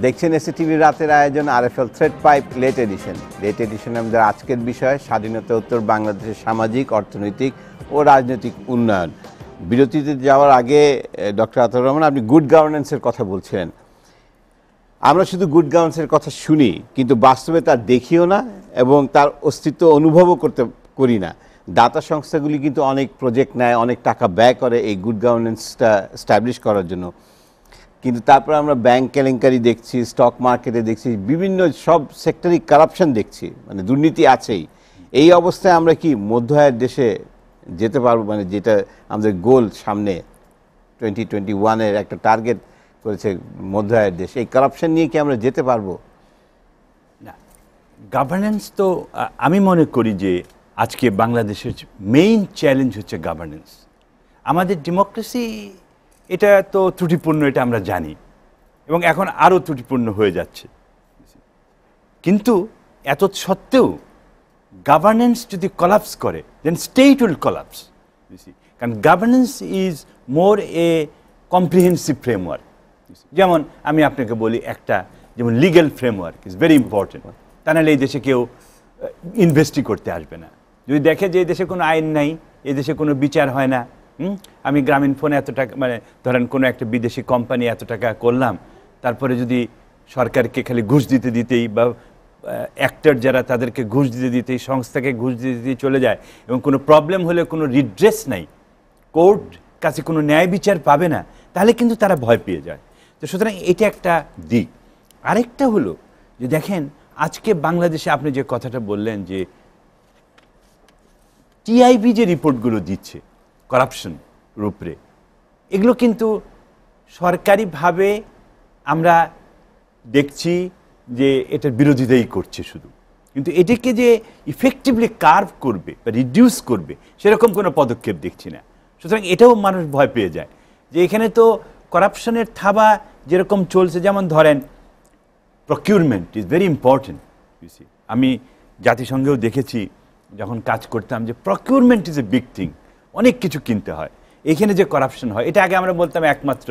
দেখছেন টিভির রাতের আয়োজন R F L thread pipe late addition late এডিশনে আমাদের আজকের বিষয় স্বাধীনতা উত্তর বাংলাদেশের সামাজিক অর্থনৈতিক ও রাজনৈতিক উন্নয়ন বিরতিতে যাওয়ার আগে ডক্টর আতর রহমান আপনি গুড গভর্নেন্সের কথা বলছিলেন আমরা শুধু গুড গভর্নেন্সের কথা শুনি কিন্তু বাস্তবে তা দেখিও না এবং তার অস্তিত্ব অনুভবও করতে করি না দাতা সংস্থাগুলি কিন্তু অনেক প্রজেক্ট নেয় অনেক টাকা ব্যয় করে এই গুড গভর্নেন্সটা স্ট্যাবলিশ করার জন্য কিন্তু তারপর আমরা ব্যাংক কেলেঙ্কারি দেখছি স্টক মার্কেটে দেখছি বিভিন্ন সব সেক্টরই কারাপশন দেখছি মানে দুর্নীতি আছেই এই অবস্থায় আমরা কি মধ্য আয়ের দেশে যেতে পারবো মানে যেটা আমাদের গোল সামনে টোয়েন্টি টোয়েন্টি ওয়ানের একটা টার্গেট করেছে মধ্য আয়ের দেশ এই কারাপশন নিয়ে কি আমরা যেতে পারবো না গভর্নেন্স তো আমি মনে করি যে আজকে বাংলাদেশের মেইন চ্যালেঞ্জ হচ্ছে গভর্নেন্স আমাদের ডেমোক্রেসি এটা তো ত্রুটিপূর্ণ এটা আমরা জানি এবং এখন আরও ত্রুটিপূর্ণ হয়ে যাচ্ছে কিন্তু এত সত্ত্বেও গভর্নেন্স যদি কলাপস করে দেন স্টেট উইল কলাপস কারণ governance is more a comprehensive framework যেমন আমি আপনাকে বলি একটা যেমন legal framework is very important তা নাহলে এই দেশে কেউ ইনভেস্টই করতে আসবে না যদি দেখে যে এই দেশে কোনো আইন নাই দেশে কোনো বিচার হয় না আমি গ্রামীণ ফোনে এত টাকা মানে ধরেন কোনো একটা বিদেশি কোম্পানি এত টাকা করলাম তারপরে যদি সরকারকে খালি ঘুষ দিতে দিতেই বা অ্যাক্টর যারা তাদেরকে ঘুষ দিতে দিতেই সংস্থাকে ঘুষ দিতে দিতেই চলে যায় এবং কোনো প্রবলেম হলে কোনো রিড্রেস নাই কোর্ট কাছে কোনো ন্যায় বিচার পাবে না তাহলে কিন্তু তারা ভয় পেয়ে যায় তো সুতরাং এটা একটা দিক আরেকটা হলো যে দেখেন আজকে বাংলাদেশে আপনি যে কথাটা বললেন যে টিআইবি যে রিপোর্টগুলো দিচ্ছে করাপশন রূপরে এগুলো কিন্তু সরকারিভাবে আমরা দেখছি যে এটার বিরোধিতাই করছে শুধু কিন্তু এটিকে যে ইফেক্টিভলি কার্ভ করবে বা রিডিউস করবে সেরকম কোনো পদক্ষেপ দেখছি না সুতরাং এটাও মানুষ ভয় পেয়ে যায় যে এখানে তো করাপশনের থাবা যেরকম চলছে যেমন ধরেন প্রকিউরমেন্ট ইজ ভেরি ইম্পর্টেন্ট আমি জাতিসংঘেও দেখেছি যখন কাজ করতাম যে procurement is a big thing অনেক কিছু কিনতে হয় এখানে যে করাপশন হয় এটা আগে আমরা বলতাম একমাত্র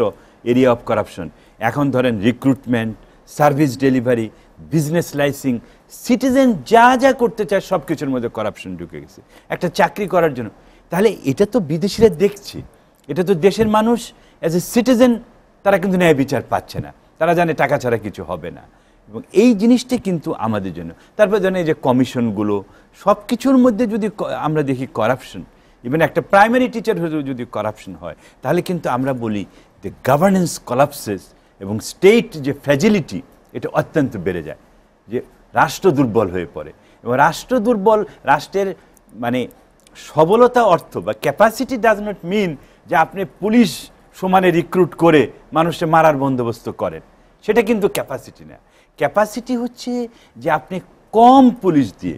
এরিয়া অফ করাপশন এখন ধরেন recruitment service delivery business licensing citizen যা যা করতে চায় সব কিছুর মধ্যে করাপশন ঢুকে গেছে একটা চাকরি করার জন্য তাহলে এটা তো বিদেশিরা দেখছে এটা তো দেশের মানুষ অ্যাজ এ সিটিজেন তারা কিন্তু ন্যায় বিচার পাচ্ছে না তারা জানে টাকা ছাড়া কিছু হবে না এবং এই জিনিসটা কিন্তু আমাদের জন্য তারপর জানে যে কমিশনগুলো সব কিছুর মধ্যে যদি আমরা দেখি করাপশন ইভেন একটা প্রাইমারি টিচার হয়ে যদি করাপশন হয় তাহলে কিন্তু আমরা বলি যে গভর্নেন্স কলাপসেস এবং স্টেট যে ফ্যাজিলিটি এটা অত্যন্ত বেড়ে যায় যে রাষ্ট্র দুর্বল হয়ে পড়ে এবং রাষ্ট্র দুর্বল রাষ্ট্রের মানে সবলতা অর্থ বা ক্যাপাসিটি ডাজ নট মিন যে আপনি পুলিশ সমানে রিক্রুট করে মানুষকে মারার বন্দোবস্ত করেন সেটা কিন্তু ক্যাপাসিটি না ক্যাপাসিটি হচ্ছে যে আপনি কম পুলিশ দিয়ে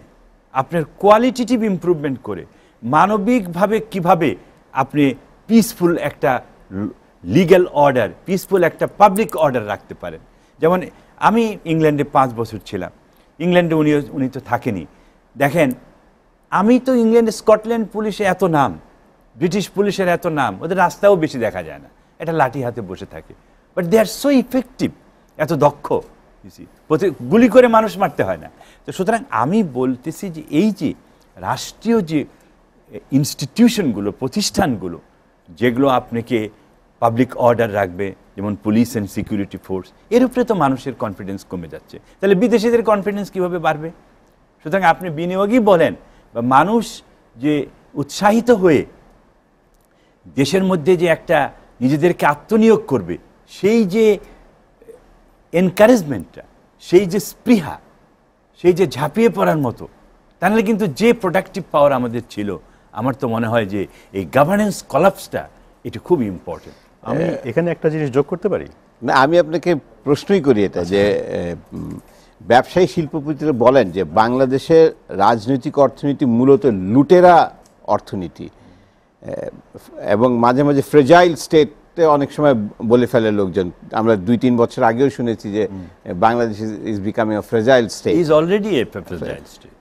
আপনার কোয়ালিটিটিভ ইম্প্রুভমেন্ট করে মানবিকভাবে কিভাবে আপনি পিসফুল একটা লিগ্যাল অর্ডার পিসফুল একটা পাবলিক অর্ডার রাখতে পারেন যেমন আমি ইংল্যান্ডে পাঁচ বছর ছিলাম ইংল্যান্ডে উনি উনি তো থাকেনি দেখেন আমি তো ইংল্যান্ডে স্কটল্যান্ড পুলিশে এত নাম ব্রিটিশ পুলিশের এত নাম ওদের রাস্তাও বেশি দেখা যায় না এটা লাঠি হাতে বসে থাকে but they are so effective এত দক্ষ প্রতি গুলি করে মানুষ মারতে হয় না তো সুতরাং আমি বলতেছি যে এই যে রাষ্ট্রীয় যে ইনস্টিটিউশনগুলো প্রতিষ্ঠানগুলো যেগুলো আপনাকে পাবলিক অর্ডার রাখবে যেমন পুলিশ অ্যান্ড সিকিউরিটি ফোর্স এর উপরে তো মানুষের কনফিডেন্স কমে যাচ্ছে তাহলে বিদেশিদের কনফিডেন্স কীভাবে বাড়বে সুতরাং আপনি বিনিয়োগই বলেন বা মানুষ যে উৎসাহিত হয়ে দেশের মধ্যে যে একটা নিজেদেরকে আত্মনিয়োগ করবে সেই যে এনকারেজমেন্টটা সেই যে স্পৃহা সেই যে ঝাঁপিয়ে পড়ার মতো তাহলে কিন্তু যে প্রোডাক্টিভ পাওয়ার আমাদের ছিল আমার তো মনে হয় যে এই গভর্নেন্স কলাপসটা এটা খুব ইম্পর্টেন্ট আমি এখানে একটা জিনিস যোগ করতে পারি না আমি আপনাকে প্রশ্নই করি এটা আচ্ছা। যে ব্যবসায়ী শিল্পপতিরা বলেন যে বাংলাদেশের রাজনৈতিক অর্থনীতি মূলত লুটেরা অর্থনীতি এবং মাঝে মাঝে ফ্রেজাইল স্টেটে অনেক সময় বলে ফেলে লোকজন আমরা দুই তিন বছর আগেও শুনেছি যে Bangladesh is becoming fragile state is already a fragile state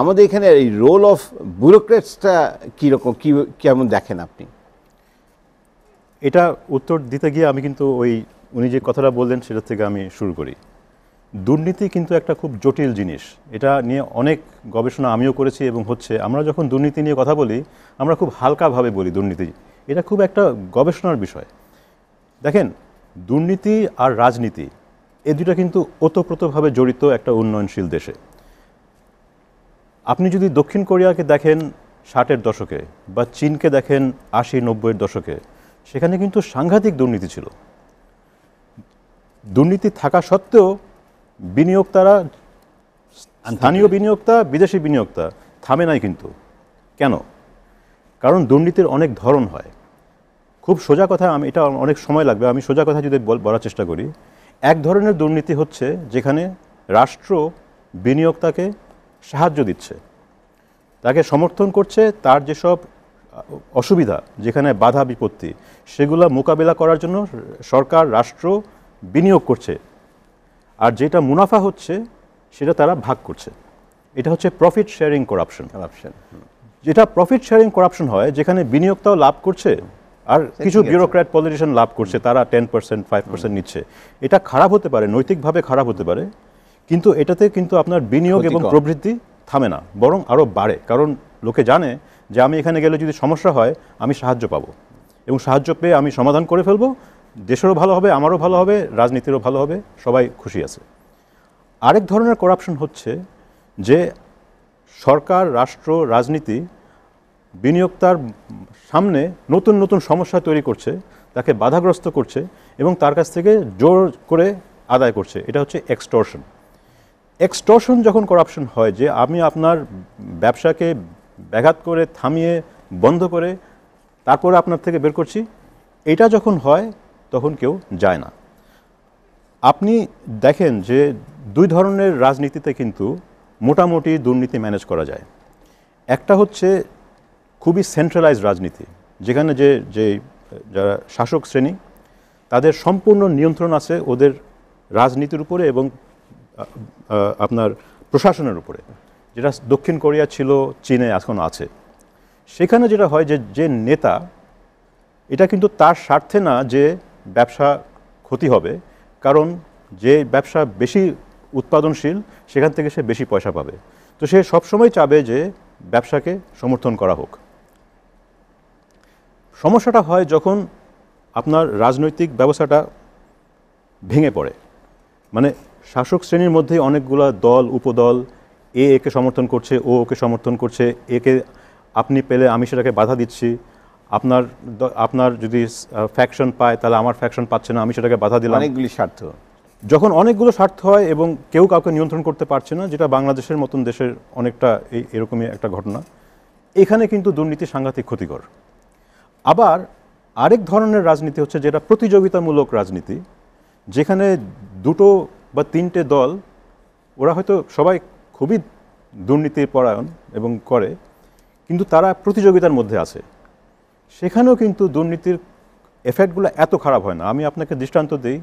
আমাদের এখানে এই রোল অফ ব্যুরোক্রেটসটা কীরকম কী কেমন দেখেন আপনি এটা উত্তর দিতে গিয়ে আমি কিন্তু ওই উনি যে কথাটা বললেন সেটা থেকে আমি শুরু করি দুর্নীতি কিন্তু একটা খুব জটিল জিনিস এটা নিয়ে অনেক গবেষণা আমিও করেছি এবং হচ্ছে আমরা যখন দুর্নীতি নিয়ে কথা বলি আমরা খুব হালকাভাবে বলি দুর্নীতি এটা খুব একটা গবেষণার বিষয় দেখেন দুর্নীতি আর রাজনীতি এ দুটা কিন্তু ওতপ্রোতভাবে জড়িত একটা উন্নয়নশীল দেশে আপনি যদি দক্ষিণ কোরিয়াকে দেখেন ষাটের দশকে বা চীনকে দেখেন আশি নব্বইয়ের দশকে সেখানে কিন্তু সাংঘাতিক দুর্নীতি ছিল দুর্নীতি থাকা সত্ত্বেও বিনিয়োগ তারা স্থানীয় তা বিদেশি বিনিয়োগটা থামে নাই কিন্তু কেন কারণ দুর্নীতির অনেক ধরন হয় খুব সোজা কথা আমি এটা অনেক সময় লাগবে আমি সোজা কথা যদি বলার চেষ্টা করি এক ধরনের দুর্নীতি হচ্ছে যেখানে রাষ্ট্র বিনিয়োগতাকে সাহায্য দিচ্ছে তাকে সমর্থন করছে তার যেসব অসুবিধা যেখানে বাধা বিপত্তি সেগুলো মোকাবেলা করার জন্য সরকার রাষ্ট্র বিনিয়োগ করছে আর যেটা মুনাফা হচ্ছে সেটা তারা ভাগ করছে এটা হচ্ছে প্রফিট শেয়ারিং করাপশন করাপশন যেটা প্রফিট শেয়ারিং করাপশন হয় যেখানে বিনিয়োগটাও লাভ করছে আর কিছু বিউরোক্র্যাট পলিটিশিয়ান লাভ করছে তারা টেন পার্সেন্ট ফাইভ পার্সেন্ট নিচ্ছে এটা খারাপ হতে পারে নৈতিকভাবে খারাপ হতে পারে কিন্তু এটাতে কিন্তু আপনার বিনিয়োগ এবং প্রবৃদ্ধি থামে না বরং আরও বাড়ে কারণ লোকে জানে যে আমি এখানে গেলে যদি সমস্যা হয় আমি সাহায্য পাবো এবং সাহায্য পেয়ে আমি সমাধান করে ফেলবো দেশেরও ভালো হবে আমারও ভালো হবে রাজনীতিরও ভালো হবে সবাই খুশি আছে আরেক ধরনের করাপশন হচ্ছে যে সরকার রাষ্ট্র রাজনীতি বিনিয়োগতার সামনে নতুন নতুন সমস্যা তৈরি করছে তাকে বাধাগ্রস্ত করছে এবং তার কাছ থেকে জোর করে আদায় করছে এটা হচ্ছে এক্সটর্শন এক্সটর্শন যখন করাপশন হয় যে আমি আপনার ব্যবসাকে ব্যাঘাত করে থামিয়ে বন্ধ করে তারপরে আপনার থেকে বের করছি এটা যখন হয় তখন কেউ যায় না আপনি দেখেন যে দুই ধরনের রাজনীতিতে কিন্তু মোটামুটি দুর্নীতি ম্যানেজ করা যায় একটা হচ্ছে খুবই সেন্ট্রালাইজ রাজনীতি যেখানে যে যে যারা শাসক শ্রেণী তাদের সম্পূর্ণ নিয়ন্ত্রণ আছে ওদের রাজনীতির উপরে এবং আপনার প্রশাসনের উপরে যেটা দক্ষিণ কোরিয়া ছিল চীনে এখন আছে সেখানে যেটা হয় যে যে নেতা এটা কিন্তু তার স্বার্থে না যে ব্যবসা ক্ষতি হবে কারণ যে ব্যবসা বেশি উৎপাদনশীল সেখান থেকে সে বেশি পয়সা পাবে তো সে সবসময় চাবে যে ব্যবসাকে সমর্থন করা হোক সমস্যাটা হয় যখন আপনার রাজনৈতিক ব্যবস্থাটা ভেঙে পড়ে মানে শাসক শ্রেণীর মধ্যে অনেকগুলো দল উপদল এ একে সমর্থন করছে ও ওকে সমর্থন করছে একে আপনি পেলে আমি সেটাকে বাধা দিচ্ছি আপনার আপনার যদি ফ্যাকশন পায় তাহলে আমার ফ্যাকশন পাচ্ছে না আমি সেটাকে বাধা দিলাম অনেকগুলি স্বার্থ যখন অনেকগুলো স্বার্থ হয় এবং কেউ কাউকে নিয়ন্ত্রণ করতে পারছে না যেটা বাংলাদেশের মতন দেশের অনেকটা এই এরকমই একটা ঘটনা এখানে কিন্তু দুর্নীতি সাংঘাতিক ক্ষতিকর আবার আরেক ধরনের রাজনীতি হচ্ছে যেটা প্রতিযোগিতামূলক রাজনীতি যেখানে দুটো বা তিনটে দল ওরা হয়তো সবাই খুবই দুর্নীতির পরায়ণ এবং করে কিন্তু তারা প্রতিযোগিতার মধ্যে আছে সেখানেও কিন্তু দুর্নীতির এফেক্টগুলো এত খারাপ হয় না আমি আপনাকে দৃষ্টান্ত দিই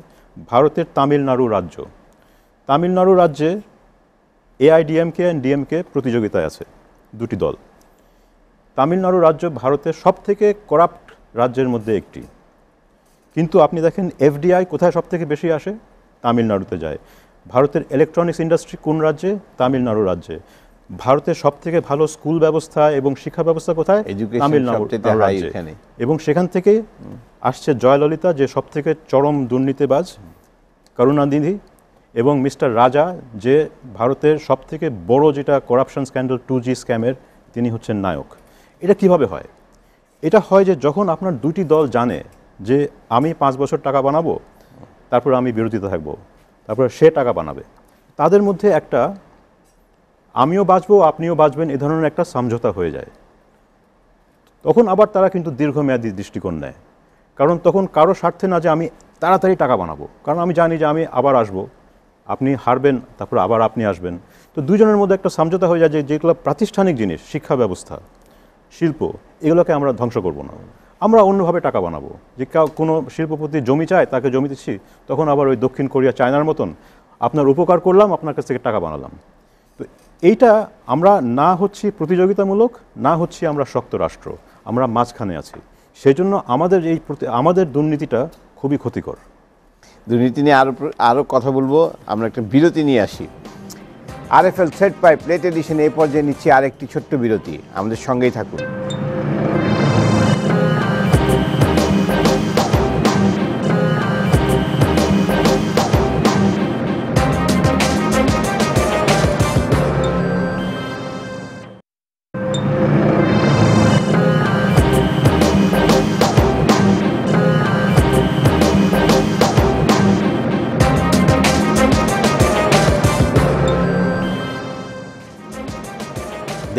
ভারতের তামিলনাড়ু রাজ্য তামিলনাড়ু রাজ্যে এআইডিএমকে অ্যান্ড ডিএমকে প্রতিযোগিতায় আছে দুটি দল তামিলনাড়ু রাজ্য ভারতের সবথেকে করাপ্ট রাজ্যের মধ্যে একটি কিন্তু আপনি দেখেন এফডিআই কোথায় সব থেকে বেশি আসে তামিলনাড়ুতে যায় ভারতের ইলেকট্রনিক্স ইন্ডাস্ট্রি কোন রাজ্যে তামিলনাড়ু রাজ্যে ভারতের সব থেকে ভালো স্কুল ব্যবস্থা এবং শিক্ষা ব্যবস্থা কোথায় তামিলনাড়ু রাজ্যে এবং সেখান থেকে আসছে জয়ললিতা যে সব থেকে চরম দুর্নীতিবাজ করুণানিধি এবং মিস্টার রাজা যে ভারতের সব থেকে বড় যেটা করাপশন স্ক্যান্ডাল টু জি স্ক্যামের তিনি হচ্ছেন নায়ক এটা কিভাবে হয় এটা হয় যে যখন আপনার দুটি দল জানে যে আমি পাঁচ বছর টাকা বানাবো তারপর আমি বিরতিতে থাকবো তারপর সে টাকা বানাবে তাদের মধ্যে একটা আমিও বাঁচবো আপনিও বাঁচবেন এ ধরনের একটা সমঝোতা হয়ে যায় তখন আবার তারা কিন্তু দীর্ঘমেয়াদী দৃষ্টিকোণ নেয় কারণ তখন কারো স্বার্থে না যে আমি তাড়াতাড়ি টাকা বানাবো কারণ আমি জানি যে আমি আবার আসবো আপনি হারবেন তারপর আবার আপনি আসবেন তো দুজনের মধ্যে একটা সমঝোতা হয়ে যায় যে যেগুলো প্রাতিষ্ঠানিক জিনিস শিক্ষা ব্যবস্থা শিল্প এগুলোকে আমরা ধ্বংস করবো না আমরা অন্যভাবে টাকা বানাবো যে কোনো শিল্পপতি জমি চায় তাকে জমি দিচ্ছি তখন আবার ওই দক্ষিণ কোরিয়া চায়নার মতন আপনার উপকার করলাম আপনার কাছ থেকে টাকা বানালাম তো এইটা আমরা না হচ্ছি প্রতিযোগিতামূলক না হচ্ছি আমরা শক্ত রাষ্ট্র আমরা মাঝখানে আছি সেই জন্য আমাদের এই প্রতি আমাদের দুর্নীতিটা খুবই ক্ষতিকর দুর্নীতি নিয়ে আরও আরও কথা বলবো আমরা একটা বিরতি নিয়ে আসি আর এল সেট পাই প্লেট এডিশন এই পর্যায়ে নিচ্ছি আরেকটি ছোট্ট বিরতি আমাদের সঙ্গেই থাকুন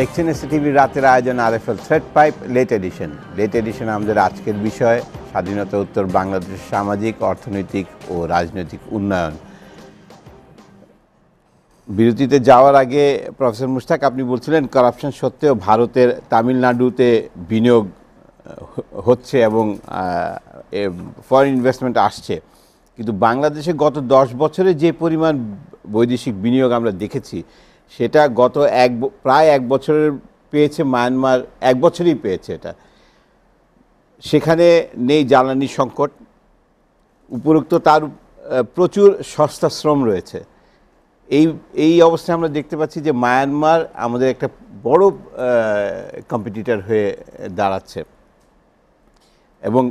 দেখছেন এসে টিভি রাতের আয়োজন RFL thread pipe late addition late edition আমাদের আজকের বিষয় স্বাধীনতা উত্তর বাংলাদেশের সামাজিক অর্থনৈতিক ও রাজনৈতিক উন্নয়ন বিরতিতে যাওয়ার আগে প্রফেসর মুস্তাক আপনি বলছিলেন করাপশন সত্ত্বেও ভারতের তামিলনাড়ুতে বিনিয়োগ হচ্ছে এবং ফরেন ইনভেস্টমেন্ট আসছে কিন্তু বাংলাদেশে গত দশ বছরে যে পরিমাণ বৈদেশিক বিনিয়োগ আমরা দেখেছি সেটা গত এক প্রায় এক বছরের পেয়েছে মায়ানমার এক বছরই পেয়েছে এটা সেখানে নেই জ্বালানি সংকট উপরোক্ত তার প্রচুর সস্তা শ্রম রয়েছে এই এই অবস্থায় আমরা দেখতে পাচ্ছি যে মায়ানমার আমাদের একটা বড় কম্পিটিটার হয়ে দাঁড়াচ্ছে এবং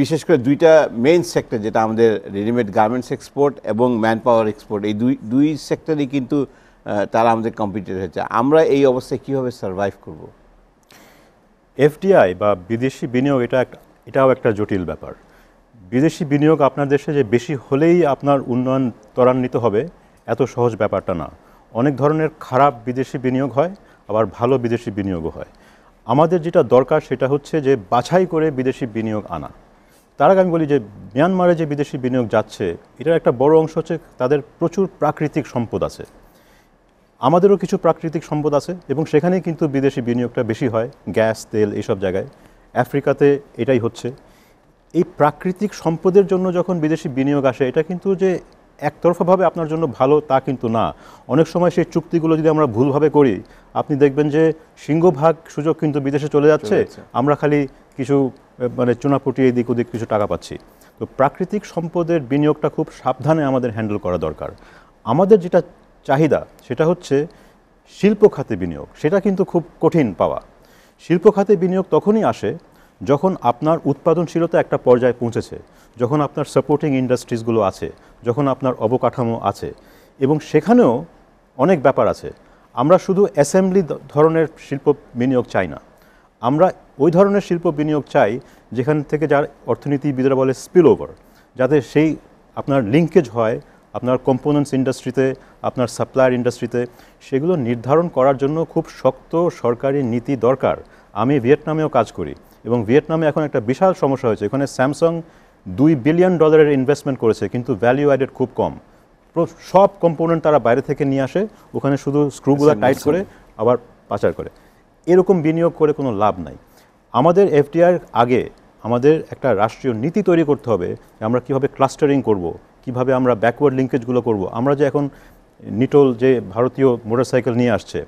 বিশেষ করে দুইটা মেইন সেক্টর যেটা আমাদের রেডিমেড গার্মেন্টস এক্সপোর্ট এবং ম্যান পাওয়ার এক্সপোর্ট এই দুই দুই সেক্টরই কিন্তু তারা আমাদের কম্পিটিটর হয়েছে আমরা এই অবস্থায় কীভাবে সার্ভাইভ করব এফডিআই বা বিদেশি বিনিয়োগ এটা এটাও একটা জটিল ব্যাপার বিদেশি বিনিয়োগ আপনার দেশে যে বেশি হলেই আপনার উন্নয়ন ত্বরান্বিত হবে এত সহজ ব্যাপারটা না অনেক ধরনের খারাপ বিদেশি বিনিয়োগ হয় আবার ভালো বিদেশি বিনিয়োগও হয় আমাদের যেটা দরকার সেটা হচ্ছে যে বাছাই করে বিদেশি বিনিয়োগ আনা তার আগে আমি বলি যে মিয়ানমারে যে বিদেশি বিনিয়োগ যাচ্ছে এটার একটা বড় অংশ হচ্ছে তাদের প্রচুর প্রাকৃতিক সম্পদ আছে আমাদেরও কিছু প্রাকৃতিক সম্পদ আছে এবং সেখানে কিন্তু বিদেশি বিনিয়োগটা বেশি হয় গ্যাস তেল এইসব জায়গায় আফ্রিকাতে এটাই হচ্ছে এই প্রাকৃতিক সম্পদের জন্য যখন বিদেশি বিনিয়োগ আসে এটা কিন্তু যে একতরফাভাবে আপনার জন্য ভালো তা কিন্তু না অনেক সময় সেই চুক্তিগুলো যদি আমরা ভুলভাবে করি আপনি দেখবেন যে সিংহভাগ সুযোগ কিন্তু বিদেশে চলে যাচ্ছে আমরা খালি কিছু মানে চুনাপুটি এদিক ওদিক কিছু টাকা পাচ্ছি তো প্রাকৃতিক সম্পদের বিনিয়োগটা খুব সাবধানে আমাদের হ্যান্ডেল করা দরকার আমাদের যেটা চাহিদা সেটা হচ্ছে শিল্প খাতে বিনিয়োগ সেটা কিন্তু খুব কঠিন পাওয়া শিল্প খাতে বিনিয়োগ তখনই আসে যখন আপনার উৎপাদনশীলতা একটা পর্যায়ে পৌঁছেছে যখন আপনার সাপোর্টিং ইন্ডাস্ট্রিজগুলো আছে যখন আপনার অবকাঠামো আছে এবং সেখানেও অনেক ব্যাপার আছে আমরা শুধু অ্যাসেম্বলি ধরনের শিল্প বিনিয়োগ চাই না আমরা ওই ধরনের শিল্প বিনিয়োগ চাই যেখান থেকে যার অর্থনীতিবিদরা বলে স্পিল ওভার যাতে সেই আপনার লিঙ্কেজ হয় আপনার কম্পোনেন্টস ইন্ডাস্ট্রিতে আপনার সাপ্লায়ার ইন্ডাস্ট্রিতে সেগুলো নির্ধারণ করার জন্য খুব শক্ত সরকারি নীতি দরকার আমি ভিয়েতনামেও কাজ করি এবং ভিয়েতনামে এখন একটা বিশাল সমস্যা হয়েছে এখানে স্যামসাং দুই বিলিয়ন ডলারের ইনভেস্টমেন্ট করেছে কিন্তু ভ্যালিউ অ্যাডেড খুব কম সব কম্পোনেন্ট তারা বাইরে থেকে নিয়ে আসে ওখানে শুধু স্ক্রুগুলো টাইট করে আবার পাচার করে এরকম বিনিয়োগ করে কোনো লাভ নাই আমাদের এফডিআর আগে আমাদের একটা রাষ্ট্রীয় নীতি তৈরি করতে হবে আমরা কিভাবে ক্লাস্টারিং করব কিভাবে আমরা ব্যাকওয়ার্ড লিঙ্কেজগুলো করব আমরা যে এখন নিটোল যে ভারতীয় মোটরসাইকেল নিয়ে আসছে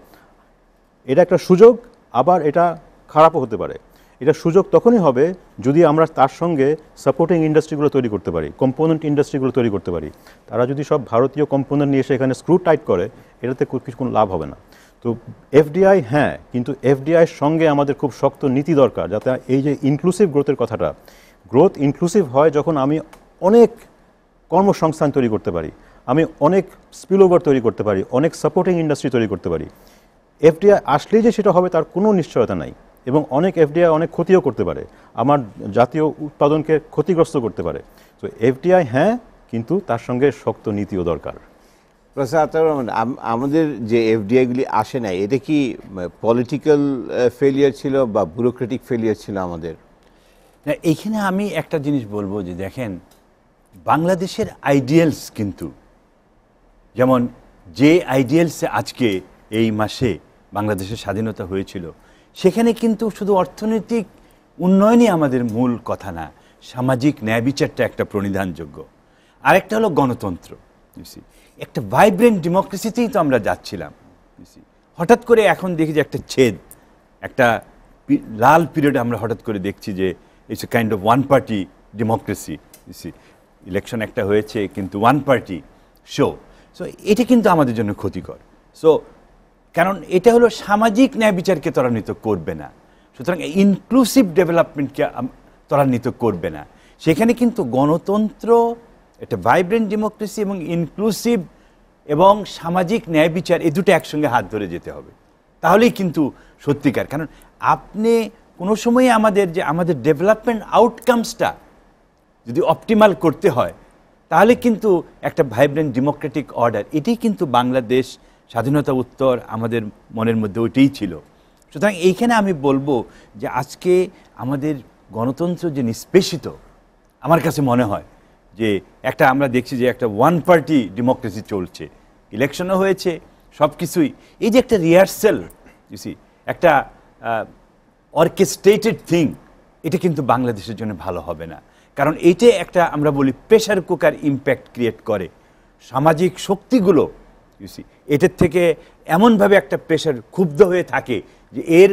এটা একটা সুযোগ আবার এটা খারাপও হতে পারে এটা সুযোগ তখনই হবে যদি আমরা তার সঙ্গে সাপোর্টিং ইন্ডাস্ট্রিগুলো তৈরি করতে পারি কম্পোনেন্ট ইন্ডাস্ট্রিগুলো তৈরি করতে পারি তারা যদি সব ভারতীয় কম্পোনেন্ট নিয়ে এসে এখানে স্ক্রু টাইট করে এটাতে কিছু কোনো লাভ হবে না তো এফডিআই হ্যাঁ কিন্তু এফডিআইয়ের সঙ্গে আমাদের খুব শক্ত নীতি দরকার যাতে এই যে ইনক্লুসিভ গ্রোথের কথাটা গ্রোথ ইনক্লুসিভ হয় যখন আমি অনেক কর্মসংস্থান তৈরি করতে পারি আমি অনেক স্পিলওভার তৈরি করতে পারি অনেক সাপোর্টিং ইন্ডাস্ট্রি তৈরি করতে পারি এফডিআই আসলে যে সেটা হবে তার কোনো নিশ্চয়তা নাই এবং অনেক এফডিআই অনেক ক্ষতিও করতে পারে আমার জাতীয় উৎপাদনকে ক্ষতিগ্রস্ত করতে পারে তো এফডিআই হ্যাঁ কিন্তু তার সঙ্গে শক্ত নীতিও দরকার আমাদের যে এফডিআইগুলি আসে নাই এটা কি পলিটিক্যাল ফেলিয়ার ছিল বা ব্যুরোক্রেটিক ফেলিয়ার ছিল আমাদের এখানে এইখানে আমি একটা জিনিস বলবো যে দেখেন বাংলাদেশের আইডিয়ালস কিন্তু যেমন যে আইডিয়ালসে আজকে এই মাসে বাংলাদেশের স্বাধীনতা হয়েছিল সেখানে কিন্তু শুধু অর্থনৈতিক উন্নয়নই আমাদের মূল কথা না সামাজিক ন্যায় বিচারটা একটা প্রণিধানযোগ্য আরেকটা হলো গণতন্ত্র একটা ভাইব্রেন্ট ডেমোক্রেসিতেই তো আমরা যাচ্ছিলাম হঠাৎ করে এখন দেখি যে একটা ছেদ একটা লাল পিরিয়ড আমরা হঠাৎ করে দেখছি যে it's a kind of one party democracy election একটা হয়েছে কিন্তু ওয়ান পার্টি শো সো এটা কিন্তু আমাদের জন্য ক্ষতিকর সো কারণ এটা হলো সামাজিক ন্যায় বিচারকে ত্বরান্বিত করবে না সুতরাং ইনক্লুসিভ ডেভেলপমেন্টকে ত্বরান্বিত করবে না সেখানে কিন্তু গণতন্ত্র একটা ভাইব্রেন্ট ডেমোক্রেসি এবং ইনক্লুসিভ এবং সামাজিক ন্যায় বিচার এই দুটো একসঙ্গে হাত ধরে যেতে হবে তাহলেই কিন্তু সত্যিকার কারণ আপনি কোনো সময়ে আমাদের যে আমাদের ডেভেলপমেন্ট আউটকামসটা যদি অপটিমাল করতে হয় তাহলে কিন্তু একটা ভাইব্রেন্ট ডেমোক্রেটিক অর্ডার এটি কিন্তু বাংলাদেশ স্বাধীনতা উত্তর আমাদের মনের মধ্যে ওইটাই ছিল সুতরাং এইখানে আমি বলবো যে আজকে আমাদের গণতন্ত্র যে নিষ্পেষিত আমার কাছে মনে হয় যে একটা আমরা দেখছি যে একটা ওয়ান পার্টি ডেমোক্রেসি চলছে ইলেকশনও হয়েছে সব কিছুই এই যে একটা রিহার্সেল ইসি একটা অর্কেস্ট্রেটেড থিং এটা কিন্তু বাংলাদেশের জন্য ভালো হবে না কারণ এইটাই একটা আমরা বলি প্রেশার কুকার ইম্প্যাক্ট ক্রিয়েট করে সামাজিক শক্তিগুলো ইউসি এটার থেকে এমনভাবে একটা প্রেশার ক্ষুব্ধ হয়ে থাকে যে এর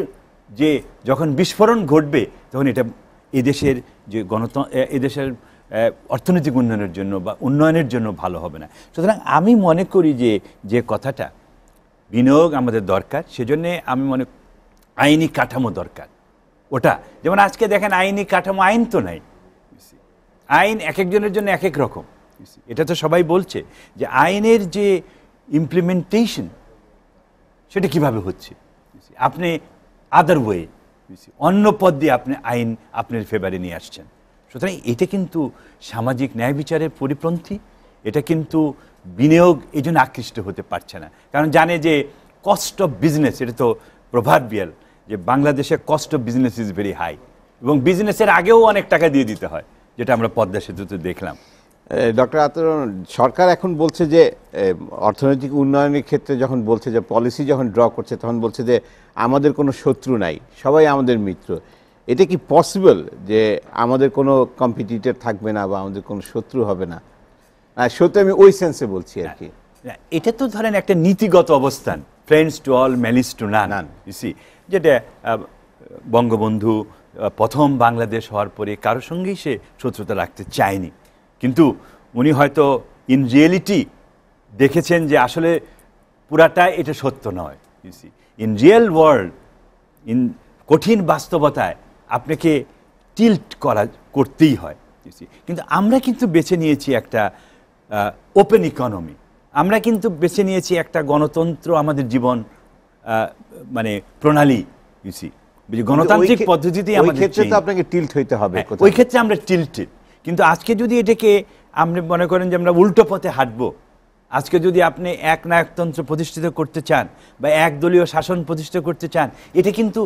যে যখন বিস্ফোরণ ঘটবে তখন এটা এদেশের যে গণতন্ত্র এদেশের অর্থনৈতিক উন্নয়নের জন্য বা উন্নয়নের জন্য ভালো হবে না সুতরাং আমি মনে করি যে যে কথাটা বিনিয়োগ আমাদের দরকার সেজন্যে আমি মনে আইনি কাঠামো দরকার ওটা যেমন আজকে দেখেন আইনি কাঠামো আইন তো নাই আইন এক একজনের জন্য এক এক রকম এটা তো সবাই বলছে যে আইনের যে ইমপ্লিমেন্টেশন সেটা কিভাবে হচ্ছে আপনি আদার ওয়ে অন্য পদ দিয়ে আপনি আইন আপনার ফেভারে নিয়ে আসছেন সুতরাং এটা কিন্তু সামাজিক ন্যায় বিচারের পরিপন্থী এটা কিন্তু বিনিয়োগ এই জন্য আকৃষ্ট হতে পারছে না কারণ জানে যে কস্ট অফ বিজনেস এটা তো প্রভাবিয়াল যে বাংলাদেশে cost of business is very high এবং বিজনেসের আগেও অনেক টাকা দিয়ে দিতে হয় যেটা আমরা পদ্মা সেতুতে দেখলাম ডক্টর আতরণ সরকার এখন বলছে যে অর্থনৈতিক উন্নয়নের ক্ষেত্রে যখন বলছে যে পলিসি যখন ড্র করছে তখন বলছে যে আমাদের কোনো শত্রু নাই সবাই আমাদের মিত্র এটা কি পসিবল যে আমাদের কোনো কম্পিটিটর থাকবে না বা আমাদের কোনো শত্রু হবে না সত্যি আমি ওই সেন্সে বলছি আর কি এটা তো ধরেন একটা নীতিগত অবস্থান friends to all malice to none যেটা বঙ্গবন্ধু প্রথম বাংলাদেশ হওয়ার পরে কারোর সঙ্গেই সে শত্রুতা রাখতে চায়নি কিন্তু উনি হয়তো ইন রিয়েলিটি দেখেছেন যে আসলে পুরাটা এটা সত্য নয় you see in real world in কঠিন বাস্তবতায় আপনাকে টিল্ট করা করতেই হয় ইউসি কিন্তু আমরা কিন্তু বেছে নিয়েছি একটা ওপেন ইকোনমি আমরা কিন্তু বেছে নিয়েছি একটা গণতন্ত্র আমাদের জীবন মানে প্রণালী ইউসি গণতান্ত্রিক পদ্ধতিতে আমাদের ক্ষেত্রে তো আপনাকে টিল্ট হইতে হবে হ্যাঁ, ওই ক্ষেত্রে আমরা টিল্টেড কিন্তু আজকে যদি এটাকে আপনি মনে করেন যে আমরা উল্টো পথে হাঁটবো আজকে যদি আপনি এক নায়কতন্ত্র প্রতিষ্ঠিত করতে চান বা এক দলীয় শাসন প্রতিষ্ঠিত করতে চান এটা কিন্তু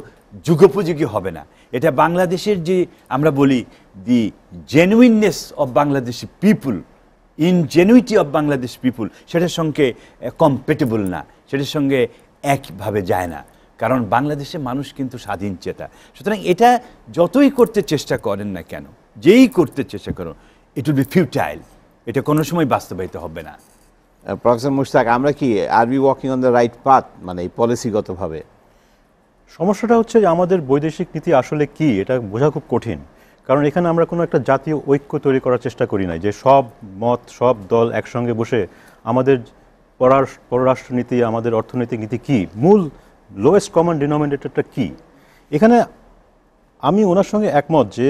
যুগোপযোগী হবে না এটা বাংলাদেশের যে আমরা বলি the genuineness of Bangladeshi people genuinity of Bangladesh people সেটার সঙ্গে কম্পেটেবল না সেটার সঙ্গে একভাবে যায় না কারণ বাংলাদেশে মানুষ কিন্তু স্বাধীন চেতা সুতরাং এটা যতই করতে চেষ্টা করেন না কেন যেই করতে চেষ্টা করুন ইট উইল বি ফিউটাইল এটা কোনো সময় বাস্তবায়িত হবে না প্রফেসর মুশতাক আমরা কি are we walking on the right path মানে এই পলিসিগতভাবে সমস্যাটা হচ্ছে যে আমাদের বৈদেশিক নীতি আসলে কি এটা বোঝা খুব কঠিন কারণ এখানে আমরা কোনো একটা জাতীয় ঐক্য তৈরি করার চেষ্টা করি না যে সব মত সব দল একসঙ্গে বসে আমাদের পররাষ্ট্রনীতি আমাদের অর্থনৈতিক নীতি কি মূল লোয়েস্ট কমন ডিনোমিনেটরটা কি এখানে আমি ওনার সঙ্গে একমত যে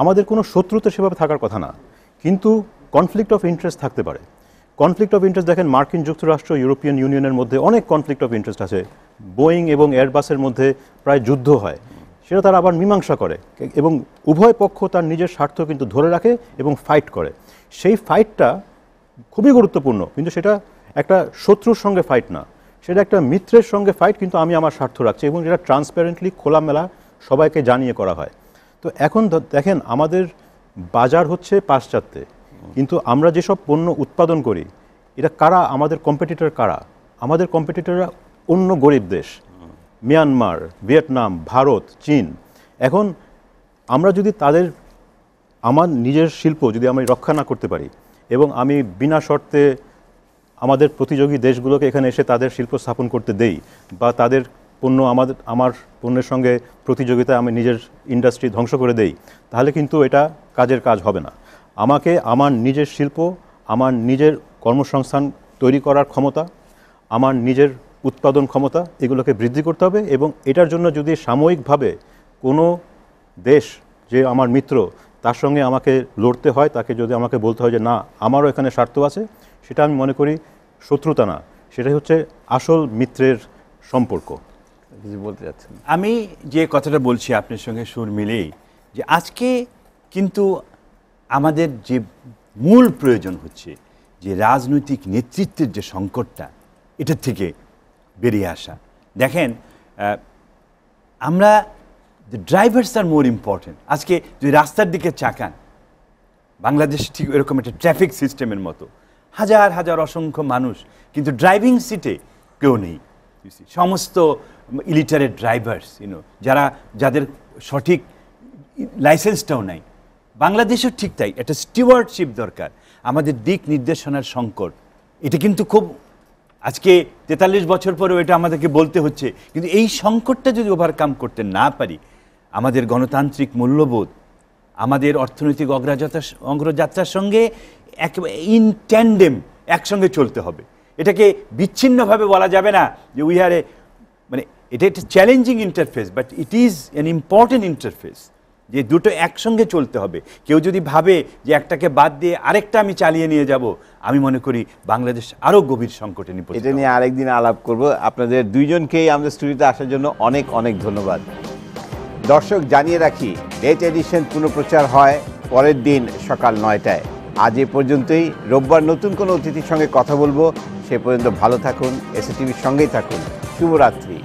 আমাদের কোনো শত্রুতে সেভাবে থাকার কথা না কিন্তু কনফ্লিক্ট অফ ইন্টারেস্ট থাকতে পারে কনফ্লিক্ট অফ ইন্টারেস্ট দেখেন মার্কিন যুক্তরাষ্ট্র ইউরোপিয়ান ইউনিয়নের মধ্যে অনেক কনফ্লিক্ট অফ ইন্টারেস্ট আছে বোয়িং এবং এয়ারবাসের মধ্যে প্রায় যুদ্ধ হয় সেটা তারা আবার মীমাংসা করে এবং উভয় পক্ষ তার নিজের স্বার্থ কিন্তু ধরে রাখে এবং ফাইট করে সেই ফাইটটা খুবই গুরুত্বপূর্ণ কিন্তু সেটা একটা শত্রুর সঙ্গে ফাইট না সেটা একটা মিত্রের সঙ্গে ফাইট কিন্তু আমি আমার স্বার্থ রাখছি এবং যেটা ট্রান্সপারেন্টলি খোলামেলা সবাইকে জানিয়ে করা হয় তো এখন দেখেন আমাদের বাজার হচ্ছে পাশ্চাত্যে কিন্তু আমরা যেসব পণ্য উৎপাদন করি এটা কারা আমাদের কম্পিটিটর কারা আমাদের কম্পিটিটররা অন্য গরিব দেশ মিয়ানমার ভিয়েতনাম ভারত চীন এখন আমরা যদি তাদের আমার নিজের শিল্প যদি আমি রক্ষা না করতে পারি এবং আমি বিনা শর্তে আমাদের প্রতিযোগী দেশগুলোকে এখানে এসে তাদের শিল্প স্থাপন করতে দেই বা তাদের পণ্য আমাদের আমার পণ্যের সঙ্গে প্রতিযোগিতায় আমি নিজের ইন্ডাস্ট্রি ধ্বংস করে দেই তাহলে কিন্তু এটা কাজের কাজ হবে না আমাকে আমার নিজের শিল্প আমার নিজের কর্মসংস্থান তৈরি করার ক্ষমতা আমার নিজের উৎপাদন ক্ষমতা এগুলোকে বৃদ্ধি করতে হবে এবং এটার জন্য যদি সাময়িকভাবে কোনো দেশ যে আমার মিত্র তার সঙ্গে আমাকে লড়তে হয় তাকে যদি আমাকে বলতে হয় যে না আমারও এখানে স্বার্থ আছে সেটা আমি মনে করি শত্রুতা না সেটাই হচ্ছে আসল মিত্রের সম্পর্ক বলতে চাচ্ছেন আমি যে কথাটা বলছি আপনার সঙ্গে সুর মিলেই যে আজকে কিন্তু আমাদের যে মূল প্রয়োজন হচ্ছে যে রাজনৈতিক নেতৃত্বের যে সংকটটা এটার থেকে বেরিয়ে আসা দেখেন আমরা the drivers are more important আজকে যদি রাস্তার দিকে চাকান বাংলাদেশ ঠিক এরকম একটা ট্রাফিক সিস্টেমের মতো হাজার হাজার অসংখ্য মানুষ কিন্তু ড্রাইভিং সিটে কেউ নেই সমস্ত ইলিটারের ড্রাইভার্স ইউনো যারা যাদের সঠিক লাইসেন্সটাও নাই বাংলাদেশও ঠিক তাই একটা স্টিওয়ার্ডশিপ দরকার আমাদের দিক নির্দেশনার সংকট এটা কিন্তু খুব আজকে তেতাল্লিশ বছর পরেও এটা আমাদেরকে বলতে হচ্ছে কিন্তু এই সংকটটা যদি ওভারকাম করতে না পারি আমাদের গণতান্ত্রিক মূল্যবোধ আমাদের অর্থনৈতিক অগ্রযাত্রা অগ্রযাত্রার সঙ্গে এক ইন ট্যান্ডেম একসঙ্গে চলতে হবে এটাকে বিচ্ছিন্নভাবে বলা যাবে না যে উই আর এ মানে এটা একটা challenging interface but it is an important interface যে দুটো একসঙ্গে চলতে হবে কেউ যদি ভাবে যে একটাকে বাদ দিয়ে আরেকটা আমি চালিয়ে নিয়ে যাব আমি মনে করি বাংলাদেশ আরও গভীর সংকটে নিপ এটা নিয়ে আরেকদিন আলাপ করব আপনাদের দুইজনকেই আমাদের স্টুডিওতে আসার জন্য অনেক অনেক ধন্যবাদ দর্শক জানিয়ে রাখি ডেট এডিশন পুনঃপ্রচার হয় পরের দিন সকাল নয়টায় আজ এ পর্যন্তই রোববার নতুন কোনো অতিথির সঙ্গে কথা বলবো সে পর্যন্ত ভালো থাকুন এসএটিভির সঙ্গেই থাকুন শুভরাত্রি